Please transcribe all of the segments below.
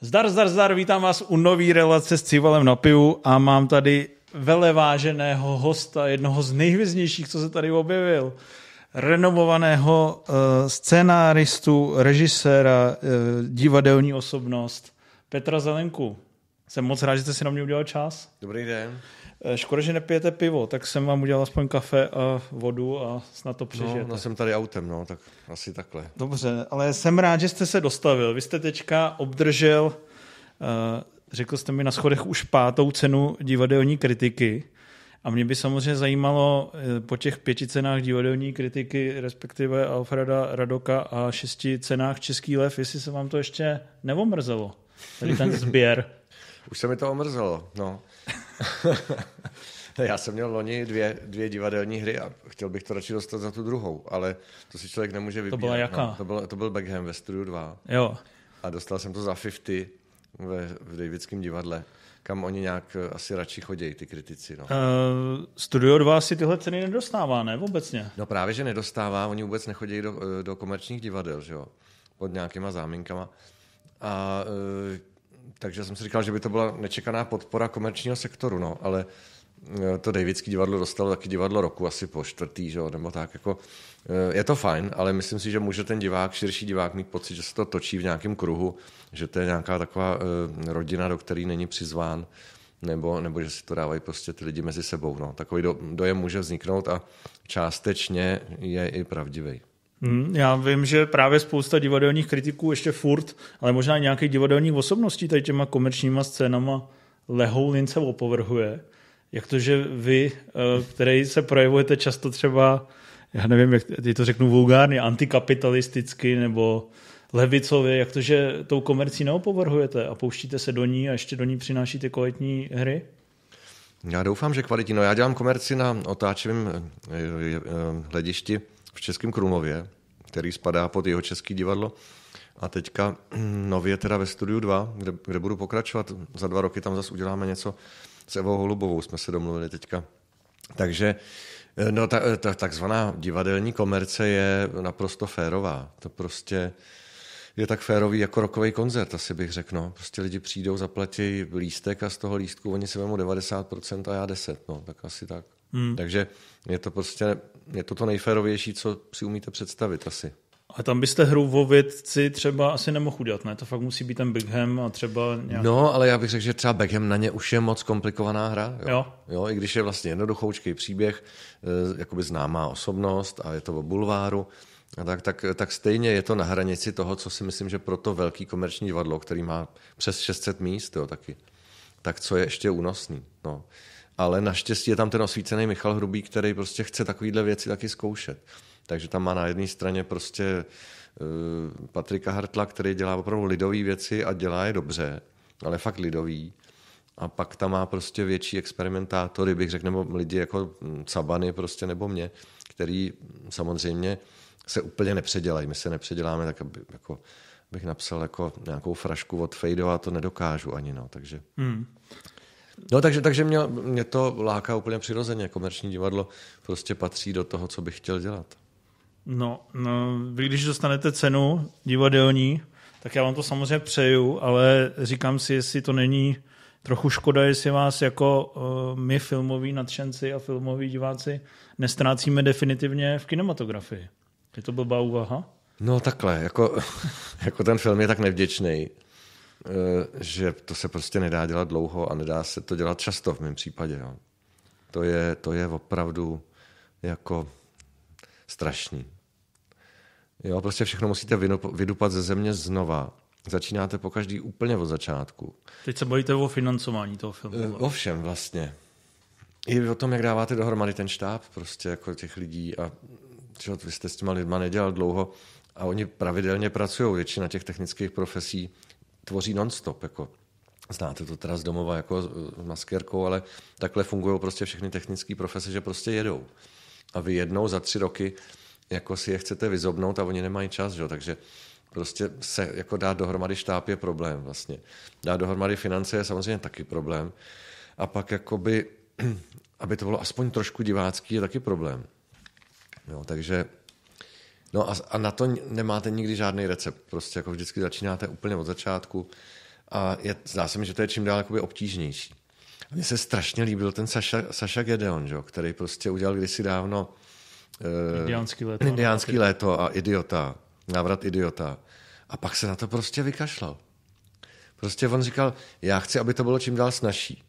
Zdar, zdar, zdar, vítám vás u nový relace s Civalem na pivu a mám tady veleváženého hosta, jednoho z nejhvězdnějších, co se tady objevil, renomovaného uh, eh, scénáristu, režiséra, uh, divadelní osobnost Petra Zelenku. Jsem moc rád, že jste si na mě udělal čas. Dobrý den. Eh, škoda, že nepijete pivo, tak jsem vám udělal aspoň kafe a vodu a snad to no, přežijete. No, no jsem tady autem, no, tak asi takhle. Dobře, ale jsem rád, že jste se dostavil. Vy jste teďka obdržel, eh, řekl jste mi na schodech už pátou cenu divadelní kritiky. A mě by samozřejmě zajímalo eh, po těch pěti cenách divadelní kritiky, respektive Alfreda Radoka a šesti cenách Český lev, jestli se vám to ještě neomrzelo, tady ten sběr. Už se mi to omrzelo, no. Já jsem měl loni dvě, dvě divadelní hry a chtěl bych to radši dostat za tu druhou, ale to si člověk nemůže vybírat. To byla jaká? No, to, byl, to byl Beckham ve Studiu 2. Jo. A dostal jsem to za 50 ve, v Davidském divadle, kam oni nějak eh, asi radši chodí, ty kritici. No. Uh, Studio 2 si tyhle ceny nedostává, ne? Obecně. No právě, že nedostává. Oni vůbec nechodí do, eh, do komerčních divadel, že jo? Pod nějakýma záminkama. A uh, takže jsem si říkal, že by to byla nečekaná podpora komerčního sektoru, no, ale e, to Davidský divadlo dostalo taky divadlo roku asi po čtvrtý, že jo, nebo tak jako e, je to fajn, ale myslím si, že může ten divák, širší divák mít pocit, že se to točí v nějakém kruhu, že to je nějaká taková e, rodina, do které není přizván, nebo, nebo že si to dávají prostě ty lidi mezi sebou. No. Takový do, dojem může vzniknout a částečně je i pravdivý. Hmm, já vím, že právě spousta divadelních kritiků ještě furt, ale možná i nějakých divadelních osobností tady těma komerčníma scénama lehou lince opovrhuje. Jak to, že vy, eh, který se projevujete často třeba, já nevím, jak ty to řeknu vulgárně, antikapitalisticky nebo levicově, jak to, že tou komercí neopovrhujete a pouštíte se do ní a ještě do ní přinášíte kvalitní hry? Já doufám, že kvalitní. No já dělám komerci na otáčivém eh, eh, hledišti v Českém Krumlově, který spadá pod jeho Český divadlo. A teďka hm, nově teda ve Studiu 2, kde, kde budu pokračovat. Za dva roky tam zase uděláme něco s Evou Holubovou, jsme se domluvili teďka. Takže eh, no, ta, eh, ta, takzvaná divadelní komerce je naprosto férová. To prostě je tak férový jako rokový koncert, asi bych řekl. No. Prostě lidi přijdou, zaplatí lístek a z toho lístku oni si vemou 90% a já 10%. No, tak asi tak. Hmm. Takže je to prostě je to to nejférovější, co si umíte představit asi. A tam byste hru vědci třeba asi nemohl udělat, ne? To fakt musí být ten Beckham a třeba nějak... No, ale já bych řekl, že třeba Beckham na ně už je moc komplikovaná hra. Jo. Jo, jo i když je vlastně jednoduchoučký příběh, eh, jakoby známá osobnost a je to o bulváru, a tak, tak, tak stejně je to na hranici toho, co si myslím, že pro to velký komerční divadlo, který má přes 600 míst, jo, taky, tak co je ještě únosný. No ale naštěstí je tam ten osvícený Michal Hrubý, který prostě chce takovýhle věci taky zkoušet. Takže tam má na jedné straně prostě uh, Patrika Hartla, který dělá opravdu lidové věci a dělá je dobře, ale fakt lidový. A pak tam má prostě větší experimentátory, bych řekl, nebo lidi jako hm, Cabany prostě nebo mě, který hm, samozřejmě se úplně nepředělají. My se nepředěláme tak, aby, jako, bych napsal jako nějakou frašku od a to nedokážu ani. No, takže... Hmm. No, no takže, takže mě, mě to láká úplně přirozeně. Komerční divadlo prostě patří do toho, co bych chtěl dělat. No, no vy když dostanete cenu divadelní, tak já vám to samozřejmě přeju, ale říkám si, jestli to není trochu škoda, jestli vás jako uh, my filmoví nadšenci a filmoví diváci nestrácíme definitivně v kinematografii. Je to blbá úvaha? No takhle, jako, jako ten film je tak nevděčný. Eh, že to se prostě nedá dělat dlouho a nedá se to dělat často v mém případě. Jo. To, je, to je opravdu jako strašný. Jo, prostě všechno musíte vydupat ze země znova. Začínáte po každý úplně od začátku. Teď se bojíte o financování toho filmu. Eh, ovšem vlastně. I o tom, jak dáváte dohromady ten štáb prostě jako těch lidí a čo, vy jste s těma lidma nedělal dlouho a oni pravidelně pracují, většina těch technických profesí tvoří nonstop. Jako. Znáte to teda z domova jako s maskérkou, ale takhle fungují prostě všechny technické profese, že prostě jedou. A vy jednou za tři roky jako si je chcete vyzobnout a oni nemají čas, že? takže prostě se jako dát dohromady štáb je problém vlastně. Dát dohromady finance je samozřejmě taky problém. A pak jakoby, aby to bylo aspoň trošku divácký, je taky problém. Jo, takže No a, a na to nemáte nikdy žádný recept. Prostě jako vždycky začínáte úplně od začátku a je, zdá se mi, že to je čím dál jakoby obtížnější. A mně se strašně líbil ten Saša, Saša Gedeon, že? který prostě udělal kdysi dávno uh, Indiánský léto, léto a Idiota, návrat Idiota. A pak se na to prostě vykašlal. Prostě on říkal, já chci, aby to bylo čím dál snažší,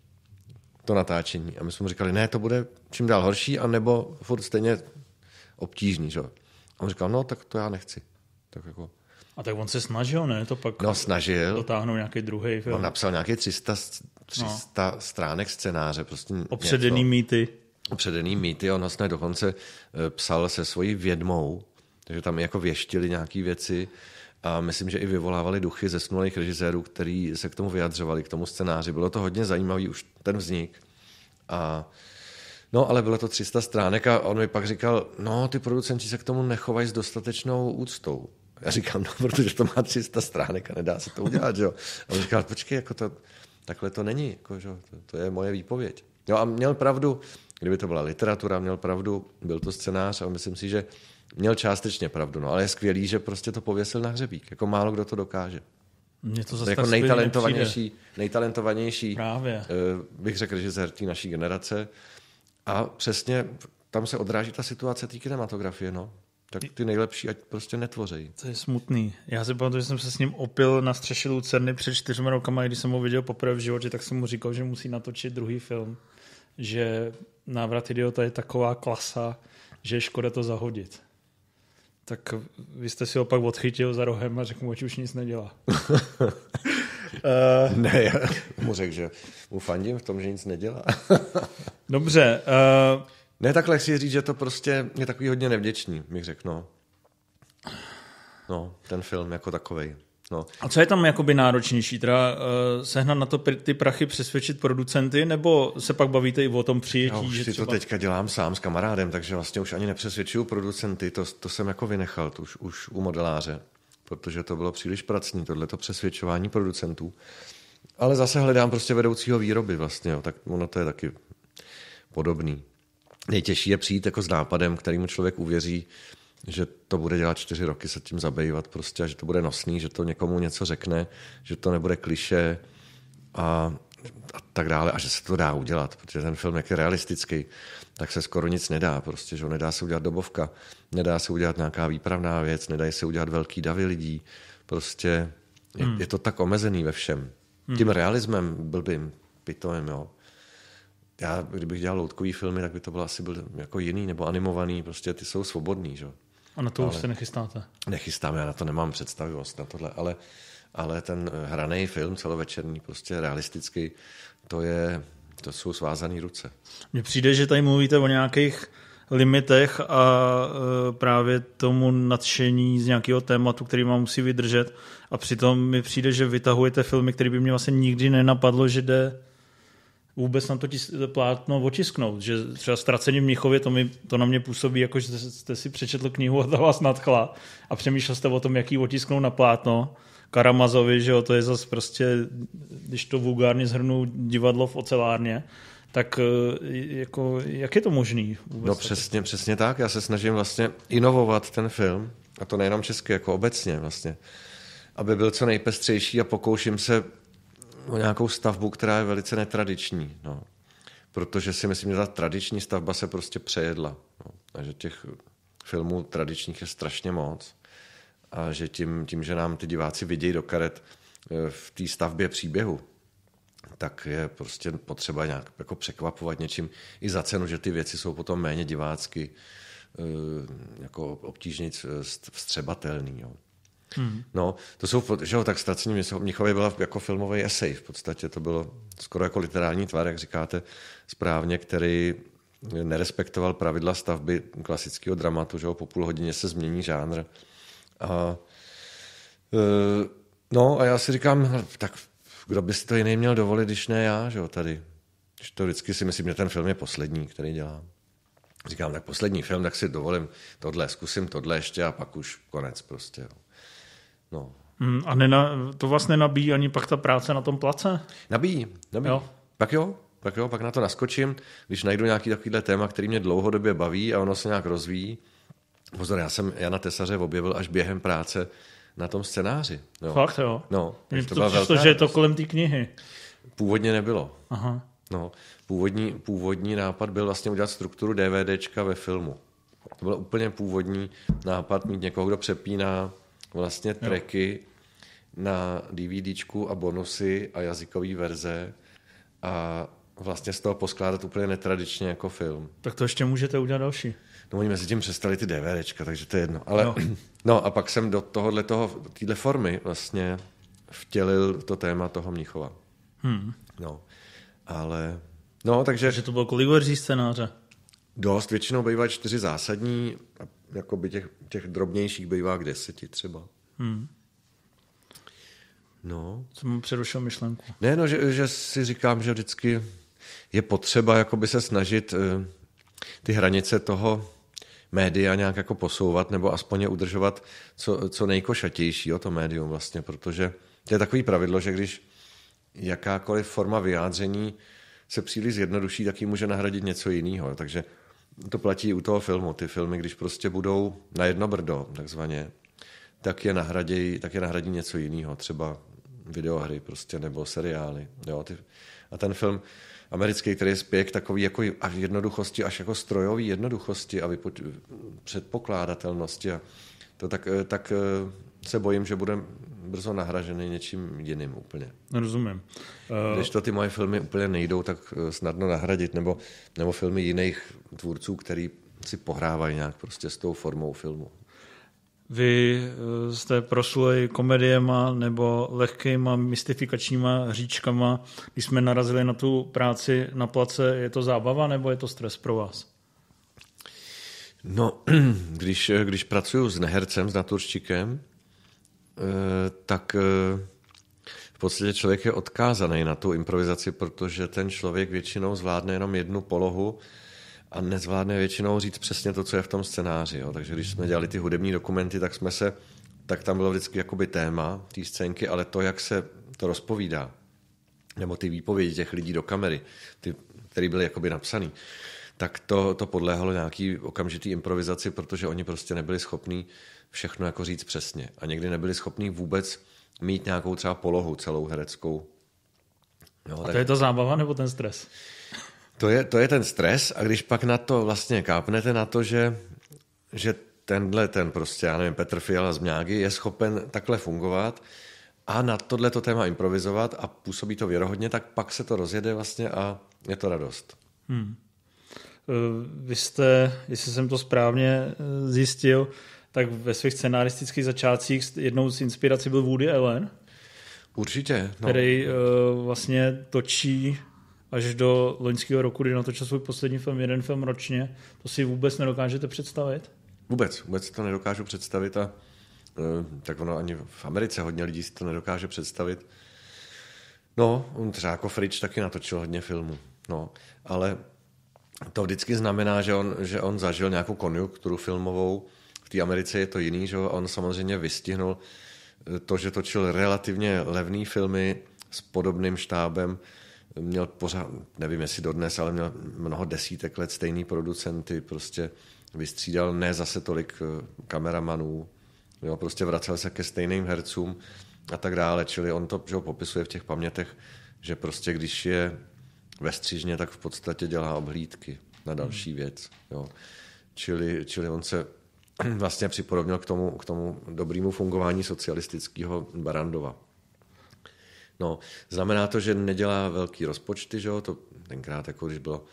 to natáčení. A my jsme mu říkali, ne, to bude čím dál horší, anebo furt stejně obtížný. Že? A on říkal, no tak to já nechci. Tak jako, a tak on se snažil, ne? To pak no, snažil. dotáhnout nějaký druhý film. On napsal nějaké 300, 300 no. stránek scénáře. Prostě Opředený něco. mýty. Opředený mýty. On vlastně dokonce e, psal se svojí vědmou, takže tam jako věštili nějaké věci a myslím, že i vyvolávali duchy ze snulých režisérů, který se k tomu vyjadřovali, k tomu scénáři. Bylo to hodně zajímavý už ten vznik. A No, ale bylo to 300 stránek a on mi pak říkal, no, ty producenti se k tomu nechovají s dostatečnou úctou. Já říkám, no, protože to má 300 stránek a nedá se to udělat, jo. A on říkal, počkej, jako to, takhle to není, jako, že? To, to je moje výpověď. Jo, no, a měl pravdu, kdyby to byla literatura, měl pravdu, byl to scénář a myslím si, že měl částečně pravdu, no, ale je skvělý, že prostě to pověsil na hřebík, jako málo kdo to dokáže. Mě to zase jako nejtalentovanější, nejtalentovanější Právě. Eh, bych řekl, že z naší generace. A přesně tam se odráží ta situace té kinematografie, no. Tak ty nejlepší, ať prostě netvořejí. To je smutný. Já si pamatuju, že jsem se s ním opil na střeše Lucerny před čtyřmi rokama, když jsem ho viděl poprvé v životě, tak jsem mu říkal, že musí natočit druhý film. Že návrat idiota je taková klasa, že je škoda to zahodit. Tak vy jste si ho pak odchytil za rohem a řekl mu, že už nic nedělá. Uh, ne, já mu řekl, že mu fandím v tom, že nic nedělá. Dobře. Uh, ne, takhle chci říct, že to prostě je takový hodně nevděčný, bych řekl, no. No, ten film jako takovej. No. A co je tam jakoby náročnější? Teda uh, sehnat na to ty prachy, přesvědčit producenty, nebo se pak bavíte i o tom přijetí? Já už že si třeba... to teďka dělám sám s kamarádem, takže vlastně už ani nepřesvědčuju producenty, to, to jsem jako vynechal, to už, už u modeláře protože to bylo příliš pracný, tohleto přesvědčování producentů. Ale zase hledám prostě vedoucího výroby vlastně, jo, tak ono to je taky podobný. Nejtěžší je přijít jako s nápadem, kterýmu člověk uvěří, že to bude dělat čtyři roky, se tím zabývat prostě, a že to bude nosný, že to někomu něco řekne, že to nebude kliše a, a tak dále, a že se to dá udělat, protože ten film jak je realistický, tak se skoro nic nedá. Prostě, že nedá se udělat dobovka, nedá se udělat nějaká výpravná věc, nedá se udělat velký davy lidí. Prostě je, hmm. je to tak omezený ve všem. Hmm. Tím realismem bym pitovým, jo. Já, kdybych dělal loutkový filmy, tak by to bylo asi byl jako jiný nebo animovaný, prostě ty jsou svobodný, že? A na to ale už se nechystáte? Nechystám, já na to nemám představivost, vlastně na tohle, ale, ale ten hraný film celovečerní, prostě realistický, to je, to jsou svázané ruce. Mně přijde, že tady mluvíte o nějakých limitech a e, právě tomu nadšení z nějakého tématu, který vám musí vydržet. A přitom mi přijde, že vytahujete filmy, které by mě vlastně nikdy nenapadlo, že jde vůbec na to tis, plátno otisknout. Že třeba ztracení v Mnichově, to, mi, to na mě působí, jako že jste si přečetl knihu a ta vás nadchla a přemýšlel jste o tom, jaký ji otisknout na plátno Karamazovi, že jo, to je zase prostě, když to vulgárně zhrnu, divadlo v ocelárně, tak eh, jako, jak je to možný? Vůbec no přesně, přesně tak. Já se snažím vlastně inovovat ten film, a to nejenom česky, jako obecně vlastně, aby byl co nejpestřejší a pokouším se o nějakou stavbu, která je velice netradiční. No. Protože si myslím, že ta tradiční stavba se prostě přejedla. No. A že těch filmů tradičních je strašně moc a že tím, tím, že nám ty diváci vidějí do karet e, v té stavbě příběhu, tak je prostě potřeba nějak jako překvapovat něčím i za cenu, že ty věci jsou potom méně divácky e, jako obtížně e, vstřebatelný. Jo. Hmm. No, to jsou, že jo, tak ztracení Mnichově byla jako filmový esej, v podstatě to bylo skoro jako literární tvar, jak říkáte správně, který nerespektoval pravidla stavby klasického dramatu, že jo, po půl hodině se změní žánr, a, e, no a já si říkám, tak kdo by si to jiný měl dovolit, když ne já, že jo, tady. Když to vždycky si myslím, že ten film je poslední, který dělám. Říkám, tak poslední film, tak si dovolím tohle, zkusím tohle ještě a pak už konec prostě. Jo. No. Hmm, a nena, to vás vlastně nenabíjí ani pak ta práce na tom place? Nabíjí, nabíjí. Jo. Pak jo, pak jo, pak na to naskočím, když najdu nějaký takovýhle téma, který mě dlouhodobě baví a ono se nějak rozvíjí, Pozor, já jsem Jana Tesaře objevil až během práce na tom scénáři. Jo. Fakt, jo? No. Mně to, to přišlo, že je to kolem té knihy. Původně nebylo. Aha. No, původní, původní nápad byl vlastně udělat strukturu DVDčka ve filmu. To byl úplně původní nápad mít někoho, kdo přepíná vlastně tracky jo. na DVDčku a bonusy a jazykové verze a vlastně z toho poskládat úplně netradičně jako film. Tak to ještě můžete udělat další. No oni mezi tím přestali ty DVDčka, takže to je jedno. Ale, no. no a pak jsem do tohohle toho, téhle formy vlastně vtělil to téma toho Mnichova. Hmm. No, ale... No, takže... Takže to bylo kolik verzí scénáře? Dost, většinou bývá čtyři zásadní, a by těch, těch drobnějších bývá k deseti třeba. Hmm. No. mu přerušil myšlenku. Ne, no, že, že si říkám, že vždycky je potřeba jakoby se snažit eh, ty hranice toho, média nějak jako posouvat nebo aspoň je udržovat co, co nejkošatější o to médium vlastně, protože to je takový pravidlo, že když jakákoliv forma vyjádření se příliš zjednoduší, tak ji může nahradit něco jiného. Takže to platí u toho filmu. Ty filmy, když prostě budou na jedno brdo, takzvaně, tak je nahradí, tak je nahradí něco jiného, třeba videohry prostě, nebo seriály. Jo, ty, a ten film, americký, který je k takový jako až jednoduchosti, až jako strojový jednoduchosti a vypoč- předpokládatelnosti. A to tak, eh, tak eh, se bojím, že bude brzo nahražený něčím jiným úplně. Rozumím. Uh... Když to ty moje filmy úplně nejdou, tak snadno nahradit, nebo, nebo filmy jiných tvůrců, který si pohrávají nějak prostě s tou formou filmu. Vy eh, jste prosluli komediema nebo lehkýma mystifikačníma říčkama. Když jsme narazili na tu práci na place, je to zábava nebo je to stres pro vás? No, když, eh, když pracuju s nehercem, s naturštíkem, eh, tak v podstatě člověk je odkázaný na tu improvizaci, protože ten člověk většinou zvládne jenom jednu polohu, a nezvládne většinou říct přesně to, co je v tom scénáři. Jo. Takže když jsme dělali ty hudební dokumenty, tak jsme se, tak tam bylo vždycky jakoby téma té scénky, ale to, jak se to rozpovídá, nebo ty výpovědi těch lidí do kamery, ty, které byly jakoby napsaný, tak to, to podléhalo nějaký okamžitý improvizaci, protože oni prostě nebyli schopní všechno jako říct přesně. A někdy nebyli schopní vůbec mít nějakou třeba polohu celou hereckou. Jo, a tak... to je to zábava nebo ten stres? To je, to je ten stres a když pak na to vlastně kápnete na to, že, že tenhle ten prostě, já nevím, Petr Fiala z Mňágy je schopen takhle fungovat a na to téma improvizovat a působí to věrohodně, tak pak se to rozjede vlastně a je to radost. Hmm. E, vy jste, jestli jsem to správně e, zjistil, tak ve svých scenaristických začátcích jednou z inspirací byl Woody Allen. Určitě. No. Který uh, vlastně točí až do loňského roku, kdy natočil svůj poslední film, jeden film ročně. To si vůbec nedokážete představit? Vůbec, vůbec to nedokážu představit a e, tak ono ani v Americe hodně lidí si to nedokáže představit. No, on třeba jako Fridge taky natočil hodně filmů. No, ale to vždycky znamená, že on, že on zažil nějakou konjunkturu filmovou. V té Americe je to jiný, že on samozřejmě vystihnul e, to, že točil relativně levné filmy s podobným štábem měl pořád, nevím jestli dodnes, ale měl mnoho desítek let stejný producenty, prostě vystřídal ne zase tolik eh, kameramanů, jo, prostě vracel se ke stejným hercům a tak dále, čili on to že ho popisuje v těch pamětech, že prostě když je ve střížně, tak v podstatě dělá obhlídky na další hmm. věc. Jo. Čili, čili on se vlastně připodobnil k tomu, k tomu dobrému fungování socialistického Barandova. No, znamená to, že nedělá velký rozpočty, že jo, to tenkrát, jako když bylo,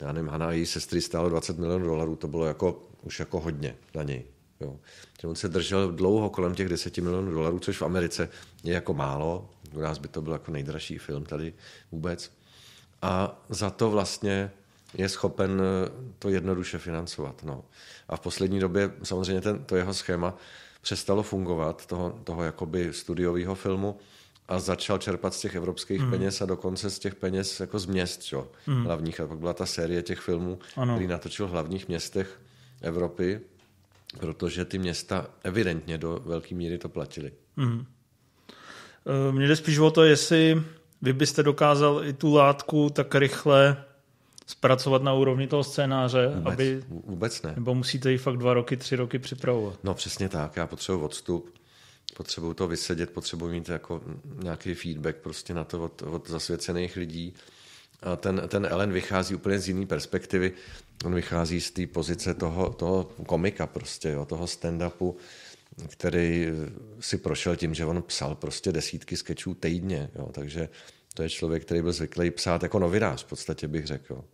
já nevím, Hana a její sestry stálo 20 milionů dolarů, to bylo jako, už jako hodně na něj. Jo. Že on se držel dlouho kolem těch 10 milionů dolarů, což v Americe je jako málo, u nás by to byl jako nejdražší film tady vůbec. A za to vlastně je schopen eh, to jednoduše financovat. No. A v poslední době samozřejmě ten, to jeho schéma přestalo fungovat, toho, toho jakoby studiového filmu, a začal čerpat z těch evropských mm. peněz a dokonce z těch peněz jako z měst, jo, mm. hlavních. A pak byla ta série těch filmů, ano. který natočil v hlavních městech Evropy, protože ty města evidentně do velké míry to platili. Mm. Mně jde spíš o to, jestli vy byste dokázal i tu látku tak rychle zpracovat na úrovni toho scénáře, vůbec, aby... Vůbec ne. Nebo musíte ji fakt dva roky, tři roky připravovat. No přesně tak, já potřebuji odstup potřebuju to vysedět, potřebuju mít jako nějaký feedback prostě na to od, od zasvěcených lidí. A ten, ten Ellen vychází úplně z jiné perspektivy. On vychází z té pozice toho, toho komika prostě, jo, toho stand-upu, který si prošel tím, že on psal prostě desítky sketchů týdně. Jo, takže to je člověk, který byl zvyklý psát jako novinář, v podstatě bych řekl.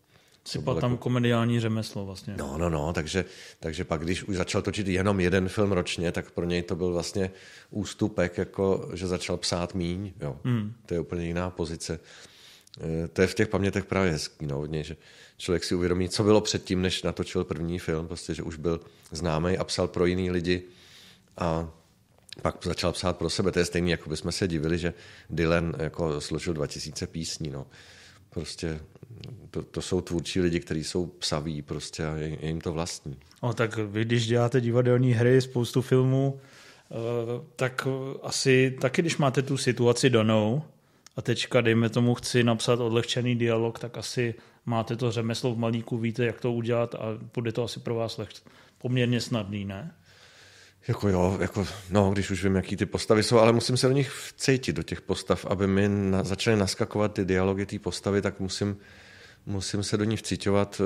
Třeba tam jako... komediální řemeslo vlastně. No, no, no, takže, takže pak, když už začal točit jenom jeden film ročně, tak pro něj to byl vlastně ústupek, jako že začal psát míň, jo. Mm. To je úplně jiná pozice. Eh, to je v těch pamětech právě hezký, no, hodně, že člověk si uvědomí, co bylo předtím, než natočil první film, prostě, že už byl známý a psal pro jiný lidi a pak začal psát pro sebe. To je stejný, jako bychom se divili, že Dylan jako složil 2000 písní, no prostě to, to jsou tvůrčí lidi, kteří jsou psaví prostě a je, je jim to vlastní. O, no, tak vy, když děláte divadelní hry, spoustu filmů, eh, tak asi taky, když máte tu situaci danou a teďka, dejme tomu, chci napsat odlehčený dialog, tak asi máte to řemeslo v malíku, víte, jak to udělat a bude to asi pro vás lehč, poměrně snadný, ne? Jako jo, jako, no, když už vím, jaký ty postavy jsou, ale musím se do nich vcítit, do těch postav, aby mi na, začaly naskakovat ty dialogy, ty postavy, tak musím, musím se do ní vcíťovat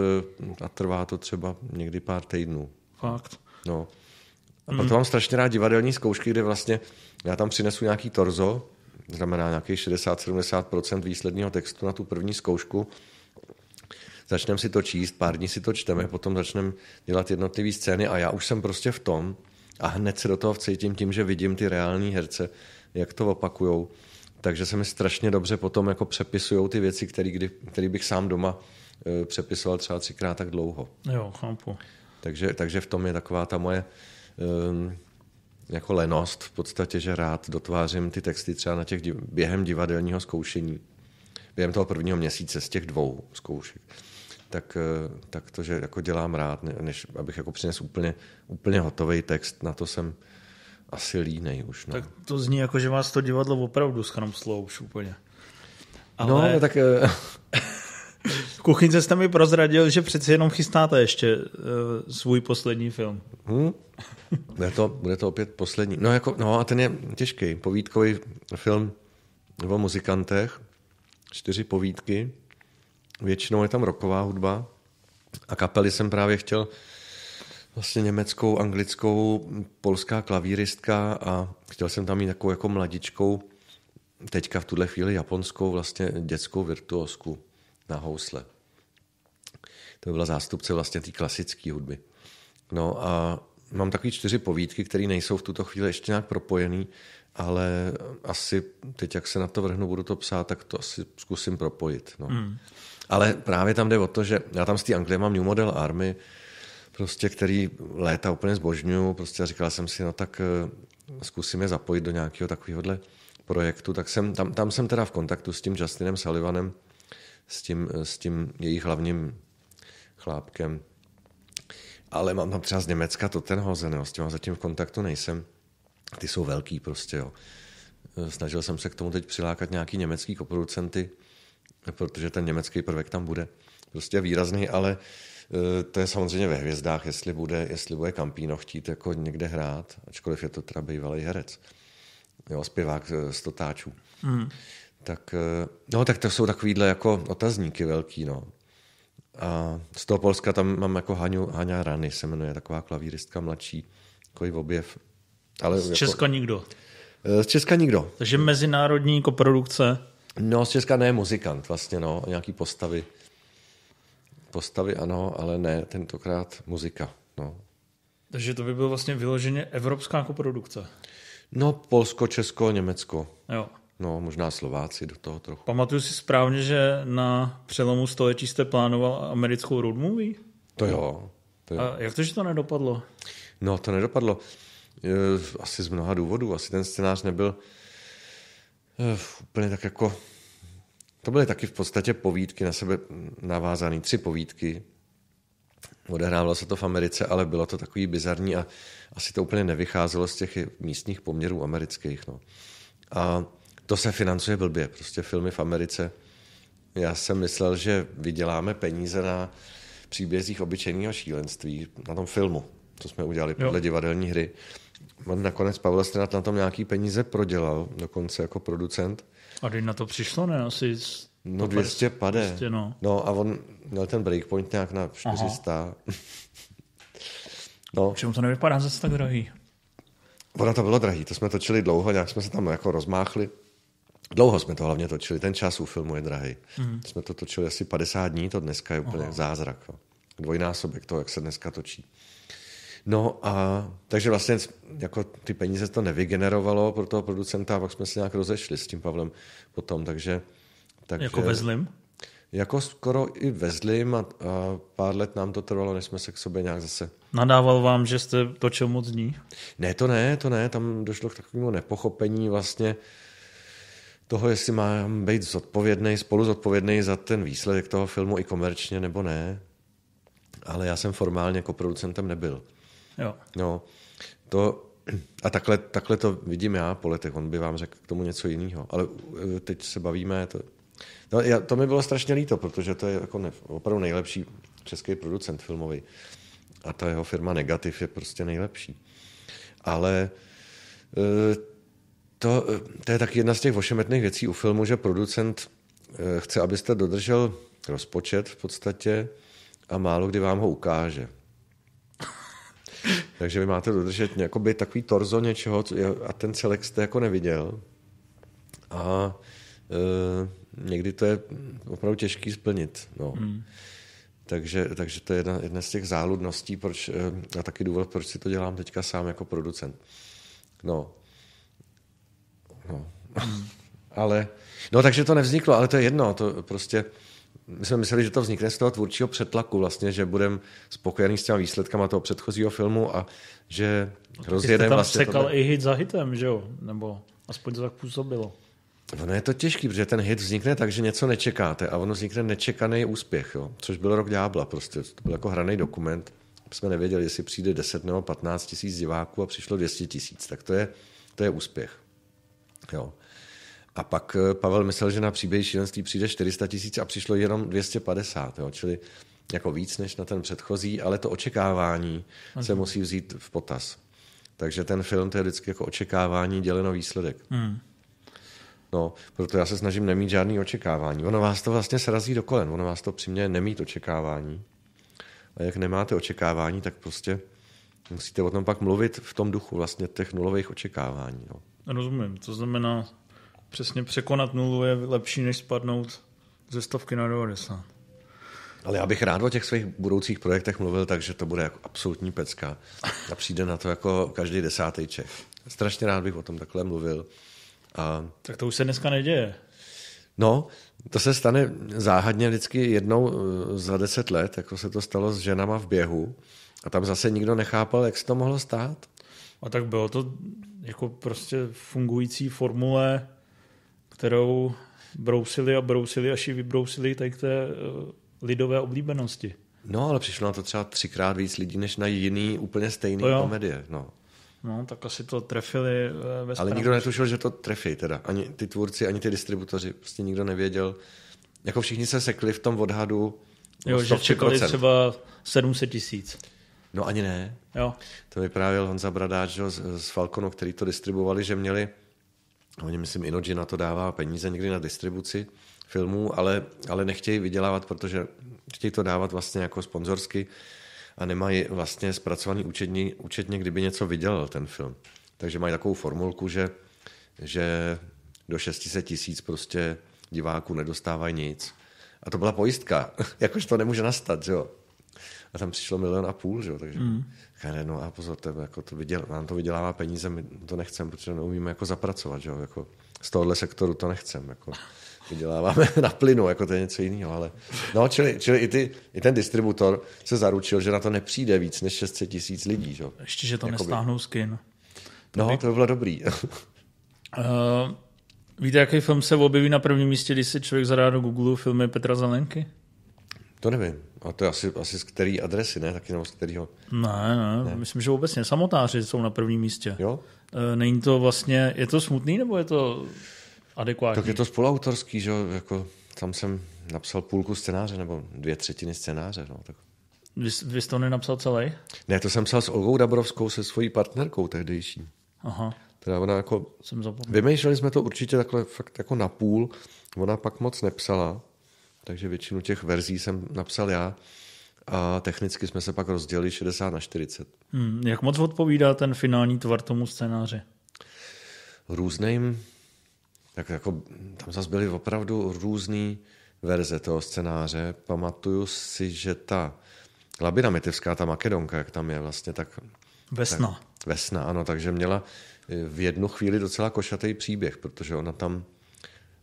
eh, a trvá to třeba někdy pár týdnů. Fakt. No. A mm. proto mm. mám strašně rád divadelní zkoušky, kde vlastně já tam přinesu nějaký torzo, znamená nějaký 60-70% výsledního textu na tu první zkoušku. Začneme si to číst, pár dní si to čteme, potom začneme dělat jednotlivé scény a já už jsem prostě v tom, a hned se do toho vcítím tím, že vidím ty reální herce, jak to opakujou. Takže se mi strašně dobře potom jako přepisujou ty věci, které bych sám doma e, přepisoval třeba třikrát tak dlouho. Jo, chápu. Takže, takže v tom je taková ta moje um, jako lenost v podstatě, že rád dotvářím ty texty třeba na těch během divadelního zkoušení, během toho prvního měsíce z těch dvou zkoušek tak, eh, tak to, že jako dělám rád, než abych jako přinesl úplně, úplně hotový text, na to jsem asi línej už. No. Tak to zní jako, že vás to divadlo opravdu schromslo už úplně. No, Ale... No, tak... Eh, Kuchyňce jste mi prozradil, že přeci jenom chystáte ještě uh, svůj poslední film. Hmm. Bude, to, bude to opět poslední. No, jako, no a ten je těžký. Povídkový film o muzikantech. Čtyři povídky. Většinou je tam roková hudba a kapely jsem právě chtěl vlastně německou, anglickou, polská klavíristka a chtěl jsem tam mít takovou jako mladičkou, teďka v tuhle chvíli japonskou vlastně dětskou virtuosku na housle. To by byla zástupce vlastně té klasické hudby. No a mám takové čtyři povídky, které nejsou v tuto chvíli ještě nějak propojené, ale asi teď, jak se na to vrhnu, budu to psát, tak to asi zkusím propojit. No. Mm. Ale právě tam jde o to, že já tam z té Anglie mám New Model Army, prostě, který léta úplně zbožňuju, prostě říkal jsem si, no tak eh, zkusím je zapojit do nějakého takovéhohle projektu, tak jsem, tam, tam jsem teda v kontaktu s tím Justinem Sullivanem, s tím, eh, s tím jejich hlavním chlápkem. Ale mám tam třeba z Německa to ten hozen, s tím zatím v kontaktu nejsem. Ty jsou velký prostě, jo. Eh, snažil jsem se k tomu teď přilákat nějaký německý koproducenty, protože ten německý prvek tam bude prostě výrazný, ale eh, to je samozřejmě ve hvězdách, jestli bude, jestli bude Campino chtít jako někde hrát, ačkoliv je to teda bývalý herec, jo, zpěvák eh, z Totáčů. Mm. Tak, eh, no, tak to jsou takovýhle jako otazníky velký, no. A z toho Polska tam mám jako Haňu, Haňa Rany, se jmenuje taková klavíristka mladší, takový objev. Ale z jako, Česka nikdo. Z Česka nikdo. Takže mezinárodní koprodukce. No, z Česka ne muzikant vlastně, no, nějaký postavy. Postavy ano, ale ne tentokrát muzika, no. Takže to by byl vlastně vyloženě evropská jako produkce. No, Polsko, Česko, Německo. Jo. No, možná Slováci do toho trochu. Pamatuju si správně, že na přelomu století jste plánoval americkou road movie? To jo. To jo. A jak to, že to nedopadlo? No, to nedopadlo. E, asi z mnoha důvodů. Asi ten scénář nebyl Eh, úplně tak jako... To byly taky v podstatě povídky na sebe navázané, tři povídky. Odehrávalo se to v Americe, ale bylo to takový bizarní a asi to úplně nevycházelo z těch místních poměrů amerických. No. A to se financuje blbě, prostě filmy v Americe. Já jsem myslel, že vyděláme peníze na příbězích obyčejného šílenství, na tom filmu, co jsme udělali podle jo. divadelní hry nakonec Pavel Strat na tom nějaký peníze prodělal, dokonce jako producent. A když na to přišlo, ne? Asi No 200 pade. no. no. a on měl ten breakpoint nějak na 400. no. Čemu to nevypadá zase tak drahý? Ono to bylo drahý, to jsme točili dlouho, nějak jsme se tam jako rozmáchli. Dlouho jsme to hlavně točili, ten čas u filmu je drahý. Mm. Jsme to točili asi 50 dní, to dneska je úplně Aha. zázrak. Jo. Dvojnásobek toho, jak se dneska točí. No a takže vlastně jako ty peníze to nevygenerovalo pro toho producenta a pak jsme se nějak rozešli s tím Pavlem potom, takže... takže jako ve Jako skoro i ve a, a pár let nám to trvalo, než jsme se k sobě nějak zase... Nadával vám, že jste točil moc dní? Ne, to ne, to ne, tam došlo k takovému nepochopení vlastně toho, jestli mám být zodpovědný, spolu zodpovědný za ten výsledek toho filmu i komerčně nebo ne. Ale já jsem formálně jako producentem nebyl. Jo. No, to, a takhle, takhle to vidím já po letech, on by vám řekl k tomu něco jiného. Ale eh, teď se bavíme, to, no, já, to mi bylo strašně líto, protože to je jako ne, opravdu nejlepší český producent filmový. A ta jeho firma Negativ je prostě nejlepší. Ale eh, to, eh, to je tak jedna z těch ošemetných věcí u filmu, že producent chce, abyste dodržel rozpočet v podstatě a málo kdy vám ho ukáže. Takže vy máte dodržet jakoby, takový torzo něčeho a ten celek jste jako neviděl. A e, někdy to je opravdu těžký splnit. No. Mm. Takže, takže to je jedna, jedna z těch záludností proč, e, a taky důvod, proč si to dělám teďka sám jako producent. No. no. Hmm. ale, no takže to nevzniklo, ale to je jedno, to prostě my jsme mysleli, že to vznikne z toho tvůrčího přetlaku vlastně, že budeme spokojený s těma výsledkama toho předchozího filmu a že no, rozjedeme tam vlastně sekal tohle. i hit za hitem, že jo? Nebo aspoň to tak působilo. Ono je to těžký, protože ten hit vznikne tak, že něco nečekáte a ono vznikne nečekaný úspěch, jo? což byl rok ďábla prostě. To byl jako hraný dokument. Jsme nevěděli, jestli přijde 10 nebo 15 tisíc diváků a přišlo 200 tisíc. Tak to je, to je úspěch. Jo. A pak eh, Pavel myslel, že na příběh šílenství přijde 400 tisíc a přišlo jenom 250, jo? čili jako víc než na ten předchozí, ale to očekávání okay. se mhm. musí vzít v potaz. Takže ten film to je vždycky jako očekávání děleno výsledek. Hmm. No, proto já se snažím nemít žádný očekávání. Ono vás to vlastně srazí do kolen, ono vás to přiměje nemít očekávání. A jak nemáte očekávání, tak prostě musíte o tom pak mluvit v tom duchu vlastně těch nulových očekávání. No. Rozumím, to znamená, Přesně překonat nulu je lepší, než spadnout ze stovky na 90. Ale já bych rád o těch svých budoucích projektech mluvil, takže to bude jako absolutní pecka. A přijde na to jako každý desátý Čech. Strašně rád bych o tom takhle mluvil. A... Tak to už se dneska neděje. No, to se stane záhadně vždycky jednou eh, za deset let, jako se to stalo s ženama v běhu. A tam zase nikdo nechápal, jak se to mohlo stát. A tak bylo to jako prostě fungující formule kterou brousili a brousili, až ji vybrousili tady k té eh, lidové oblíbenosti. No, ale přišlo na to třeba třikrát víc lidí, než na jiný úplně stejný komedie. No. no, tak asi to trefili eh, ve Ale nikdo netušil, že to trefí teda. Ani ty tvůrci, ani ty distributoři. Prostě nikdo nevěděl. Jako všichni se sekli v tom odhadu Jo, že čekali třeba 700 tisíc. No ani ne. Jo. To vyprávěl Honza Bradáč z, z Falconu, který to distribuovali, že měli No, oni, myslím, Inoji na to dává peníze někdy na distribuci filmů, ale, ale nechtějí vydělávat, protože chtějí to dávat vlastně jako sponzorsky a nemají vlastně zpracovaný účetní, účetně, kdyby něco vydělal ten film. Takže mají takovou formulku, že, že do 600 tisíc prostě diváků nedostávají nic. A to byla pojistka, jakož to nemůže nastat, že jo. A tam přišlo milion a půl, že jo, takže mm já No a pozor, to, jako to vyděl, nám to vydělává peníze, my to nechcem, protože neumíme jako zapracovat, že jo? Jako z tohohle sektoru to nechcem. Jako vyděláváme na plynu, jako to je něco jiného. Ale... No, čili, čili i, ty, i, ten distributor se zaručil, že na to nepřijde víc než 600 tisíc lidí. Že? Ještě, že to Jakoby... nestáhnou skin. no, to by bylo dobrý. uh, víte, jaký film se objeví na prvním místě, když se člověk zadá do Google filmy Petra Zelenky? To nevím. A to je asi, asi z který adresy, ne? Taky nebo z kterého? Ne, ne, ne, myslím, že obecně samotáři jsou na prvním místě. Jo? E, není to vlastně, je to smutný nebo je to adekvátní? Tak je to spoluautorský, že jako tam jsem napsal půlku scénáře nebo dvě třetiny scénáře. No, tak. Vy, vy jste to nenapsal celý? Ne, to jsem psal s Olgou Dabrovskou, se svojí partnerkou tehdejší. Aha. Teda ona jako, jsem vymýšleli jsme to určitě takhle fakt jako napůl, ona pak moc nepsala, takže většinu těch verzí jsem napsal já a technicky jsme se pak rozdělili 60 na 40. Hmm, jak moc odpovídá ten finální tvar tomu scénáři? Různým, tak jako tam zase byly opravdu různé verze toho scénáře. Pamatuju si, že ta Labina Mitevská, ta Makedonka, jak tam je vlastně, tak... Vesna. Tak, vesna, ano, takže měla v jednu chvíli docela košatý příběh, protože ona tam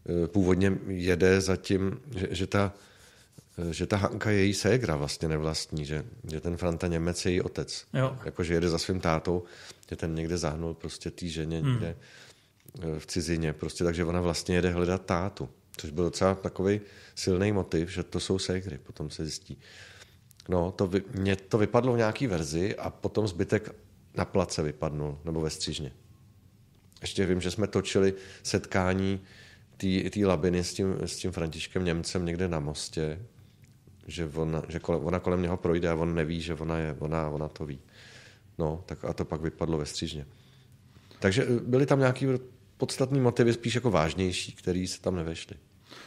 Eh, původně jede za tím, že, že ta eh, že ta Hanka je její ségra vlastně nevlastní, že, že ten Franta Němec je její otec. Jo. jede za svým tátou, že ten někde zahnul prostě tý ženě hmm. někde eh, v cizině. Prostě, takže ona vlastně jede hledat tátu, což byl docela takový silný motiv, že to jsou ségry, potom se zjistí. No, to vy, mě to vypadlo v nějaký verzi a potom zbytek na place vypadnul, nebo ve střížně. Ještě vím, že jsme točili setkání tý, tý labiny s tím, s tím Františkem Němcem někde na mostě, že, ona, že kole, ona kolem něho projde a on neví, že ona je, ona, ona to ví. No, tak a to pak vypadlo ve střížně. Takže eh, byly tam nějaký podstatný motivy, spíš jako vážnější, který se tam nevešly.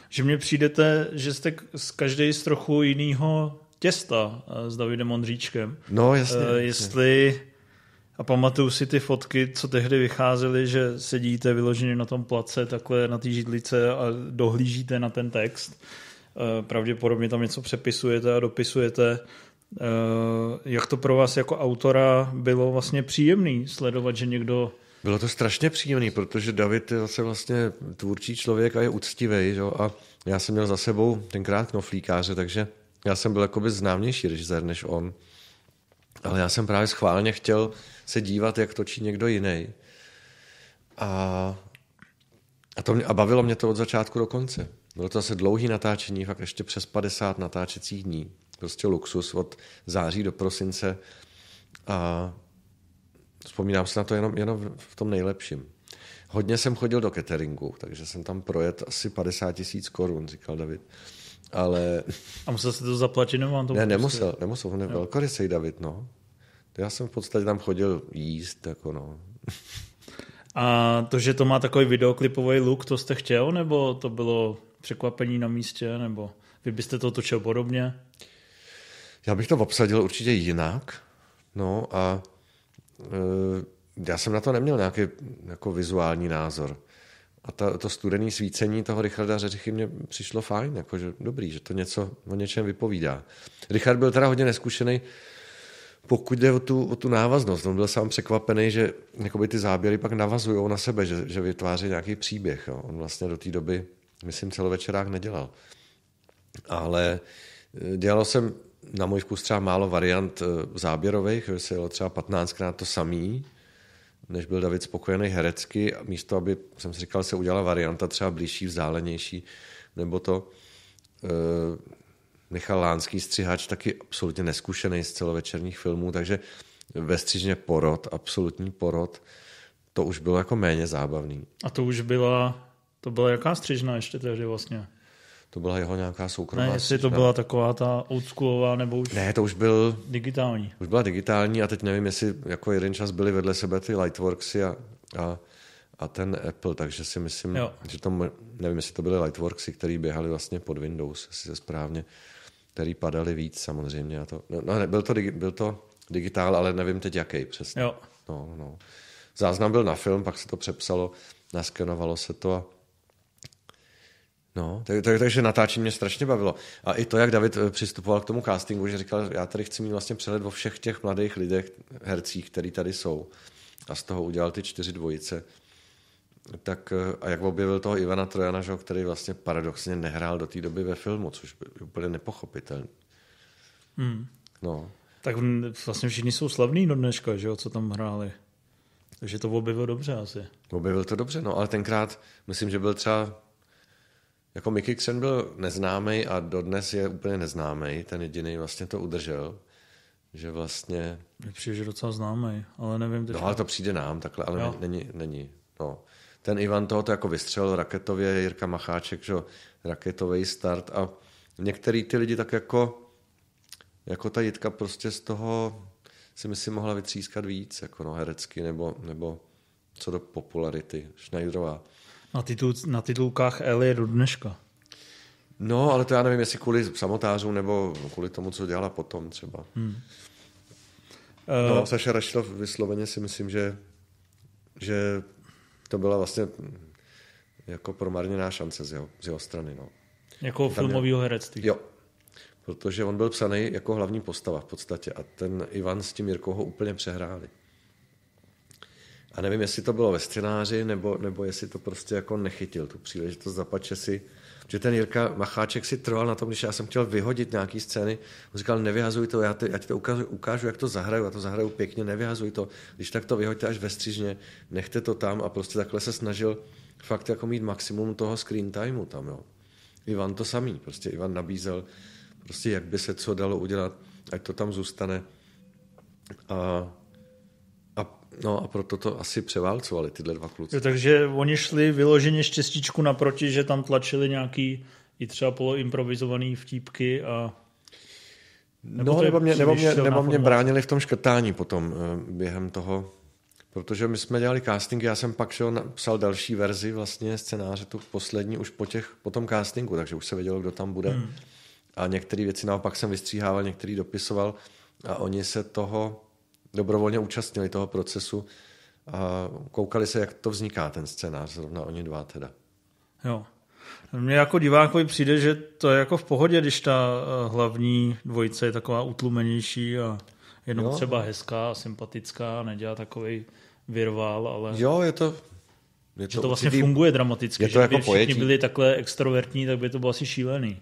Že mně přijdete, že jste z každý z trochu jiného těsta eh, s Davidem Ondříčkem. No, jasně. Uh, jasně. Jestli a pamatuju si ty fotky, co tehdy vycházely, že sedíte vyloženě na tom place, takhle na té židlice a dohlížíte na ten text. Eh, pravděpodobně tam něco přepisujete a dopisujete. Eh, jak to pro vás jako autora bylo vlastně příjemný sledovat, že někdo bylo to strašně příjemné, protože David je zase vlastně tvůrčí člověk a je úctivý. Že? A já jsem měl za sebou tenkrát knoflíkáře, takže já jsem byl jakoby známější režisér než on. Ale já jsem právě schválně chtěl se dívat, jak točí někdo jiný. A, a, to mě, a bavilo mě to od začátku do konce. Bylo to zase dlouhý natáčení, fakt ještě přes 50 natáčecích dní. Prostě luxus od září do prosince. A vzpomínám si na to jenom, jenom v tom nejlepším. Hodně jsem chodil do cateringu, takže jsem tam projet asi 50 tisíc korun, říkal David. Ale... A musel jsi to zaplatit nebo on to Ne, prostě- nemusel, nemusel, on je velkorysej David, no. Já jsem v podstatě tam chodil jíst, jako no. A to, že to má takový videoklipový look, to jste chtěl, nebo to bylo překvapení na místě, nebo vy byste to točil podobně? Já bych to obsadil určitě jinak, no a e, já jsem na to neměl nějaký jako vizuální názor. A to, to studené svícení toho Richarda Řeřichy mě přišlo fajn, jakože dobrý, že to něco o něčem vypovídá. Richard byl teda hodně neskušený, pokud jde o tu, o tu návaznost. On byl sám překvapený, že jakoby ty záběry pak navazují na sebe, že, že vytváří nějaký příběh. Jo. On vlastně do té doby, myslím, celovečerák nedělal. Ale eh, dělal jsem na můj vkus třeba málo variant eh, záběrových, že se jelo třeba 15krát to samý, než byl David spokojený herecky, místo, aby jsem si říkal, se udělala varianta třeba blížší, vzdálenější, nebo to e, eh, Michal Lánský, střihač, taky absolutně neskušený z celovečerních filmů, takže ve střižně porod, absolutní porod, to už bylo jako méně zábavný. A to už byla, to byla jaká střižna ještě tehdy vlastně? To byla jeho nějaká soukromá. Ne, jestli to byla ne? taková ta oldschoolová nebo už. Ne, to už byl. Digitální. Už byla digitální a teď nevím, jestli jako jeden čas byly vedle sebe ty Lightworksy a, a, a ten Apple, takže si myslím, jo. že to, nevím, jestli to byly Lightworksy, které běhaly vlastně pod Windows, jestli se správně, který padaly víc samozřejmě. A to, no, no ne, byl, to, byl to digitál, ale nevím teď jaký přesně. Jo. No, no. Záznam byl na film, pak se to přepsalo, naskenovalo se to a No, tak, tak, takže natáčení mě strašně bavilo. A i to, jak David eh, přistupoval k tomu castingu, že říkal, já tady chci mít vlastně přehled o všech těch mladých lidech, hercích, který tady jsou. A z toho udělal ty čtyři dvojice. Tak eh, a jak objevil toho Ivana Trojana, že, který vlastně paradoxně nehrál do té doby ve filmu, což je úplně nepochopitelný. Hmm. No. Tak vlastně všichni jsou slavní do dneška, že jo, co tam hráli. Takže to objevil dobře asi. Objevil to dobře, no ale tenkrát myslím, že byl třeba jako Mickey Xen byl neznámý a dodnes je úplně neznámý, ten jediný vlastně to udržel, že vlastně... Mně přijde, že docela známý, ale nevím... Teď... No ale to přijde nám takhle, ale jo. není, není, no. Ten Ivan toho to jako vystřelil raketově, Jirka Macháček, že raketový start a některý ty lidi tak jako, jako ta Jitka prostě z toho si myslím mohla vytřískat víc, jako no herecky nebo, nebo co do popularity. Schneiderová na, titul, na titulkách Eli je do dneška. No, ale to já nevím, jestli kvůli samotářům nebo kvůli tomu, co dělala potom třeba. Hmm. No, uh, Saša Rašlov vysloveně si myslím, že, že to byla vlastně jako promarněná šance z jeho, z jeho strany. No. Jako Tam filmového herectví. Jo, protože on byl psaný jako hlavní postava v podstatě a ten Ivan s tím Jirkou ho úplně přehráli. A nevím, jestli to bylo ve scénáři, nebo, nebo jestli to prostě jako nechytil tu příležitost, zapače si, že ten Jirka Macháček si trval na tom, když já jsem chtěl vyhodit nějaký scény, on říkal, nevyhazuj to, já já ti to ukážu, ukážu, jak to zahraju, já to zahraju pěkně, nevyhazuj to, když tak to vyhoďte až ve střížně, nechte to tam a prostě takhle se snažil fakt jako mít maximum toho screen timeu tam, jo. Ivan to samý, prostě Ivan nabízel, prostě jak by se co dalo udělat, ať to tam zůstane. A No a proto to asi převálcovali tyhle dva kluci. Jo, takže oni šli vyloženě štěstíčku naproti, že tam tlačili nějaký i třeba poloimprovizovaný vtípky a nebo no, nebo mě, nebo mě, nebo mě bránili v tom škrtání potom eh, během toho, protože my jsme dělali castingy, já jsem pak šel, napsal další verzi vlastně scénáře, tu poslední už po, těch, po tom castingu, takže už se vědělo, kdo tam bude. Hmm. A některé věci naopak jsem vystříhával, některé dopisoval a oni se toho dobrovolně účastnili toho procesu a koukali se, jak to vzniká, ten scénář, zrovna oni dva teda. Jo. Mně jako divákovi přijde, že to je jako v pohodě, když ta eh, hlavní dvojice je taková utlumenější a jenom jo. třeba hezká a sympatická a nedělá takový virvál, ale... Jo, je to... Je to, že to vlastně určitý... funguje dramaticky. Je to že jako by všichni byli takhle extrovertní, tak by to bylo asi šílený.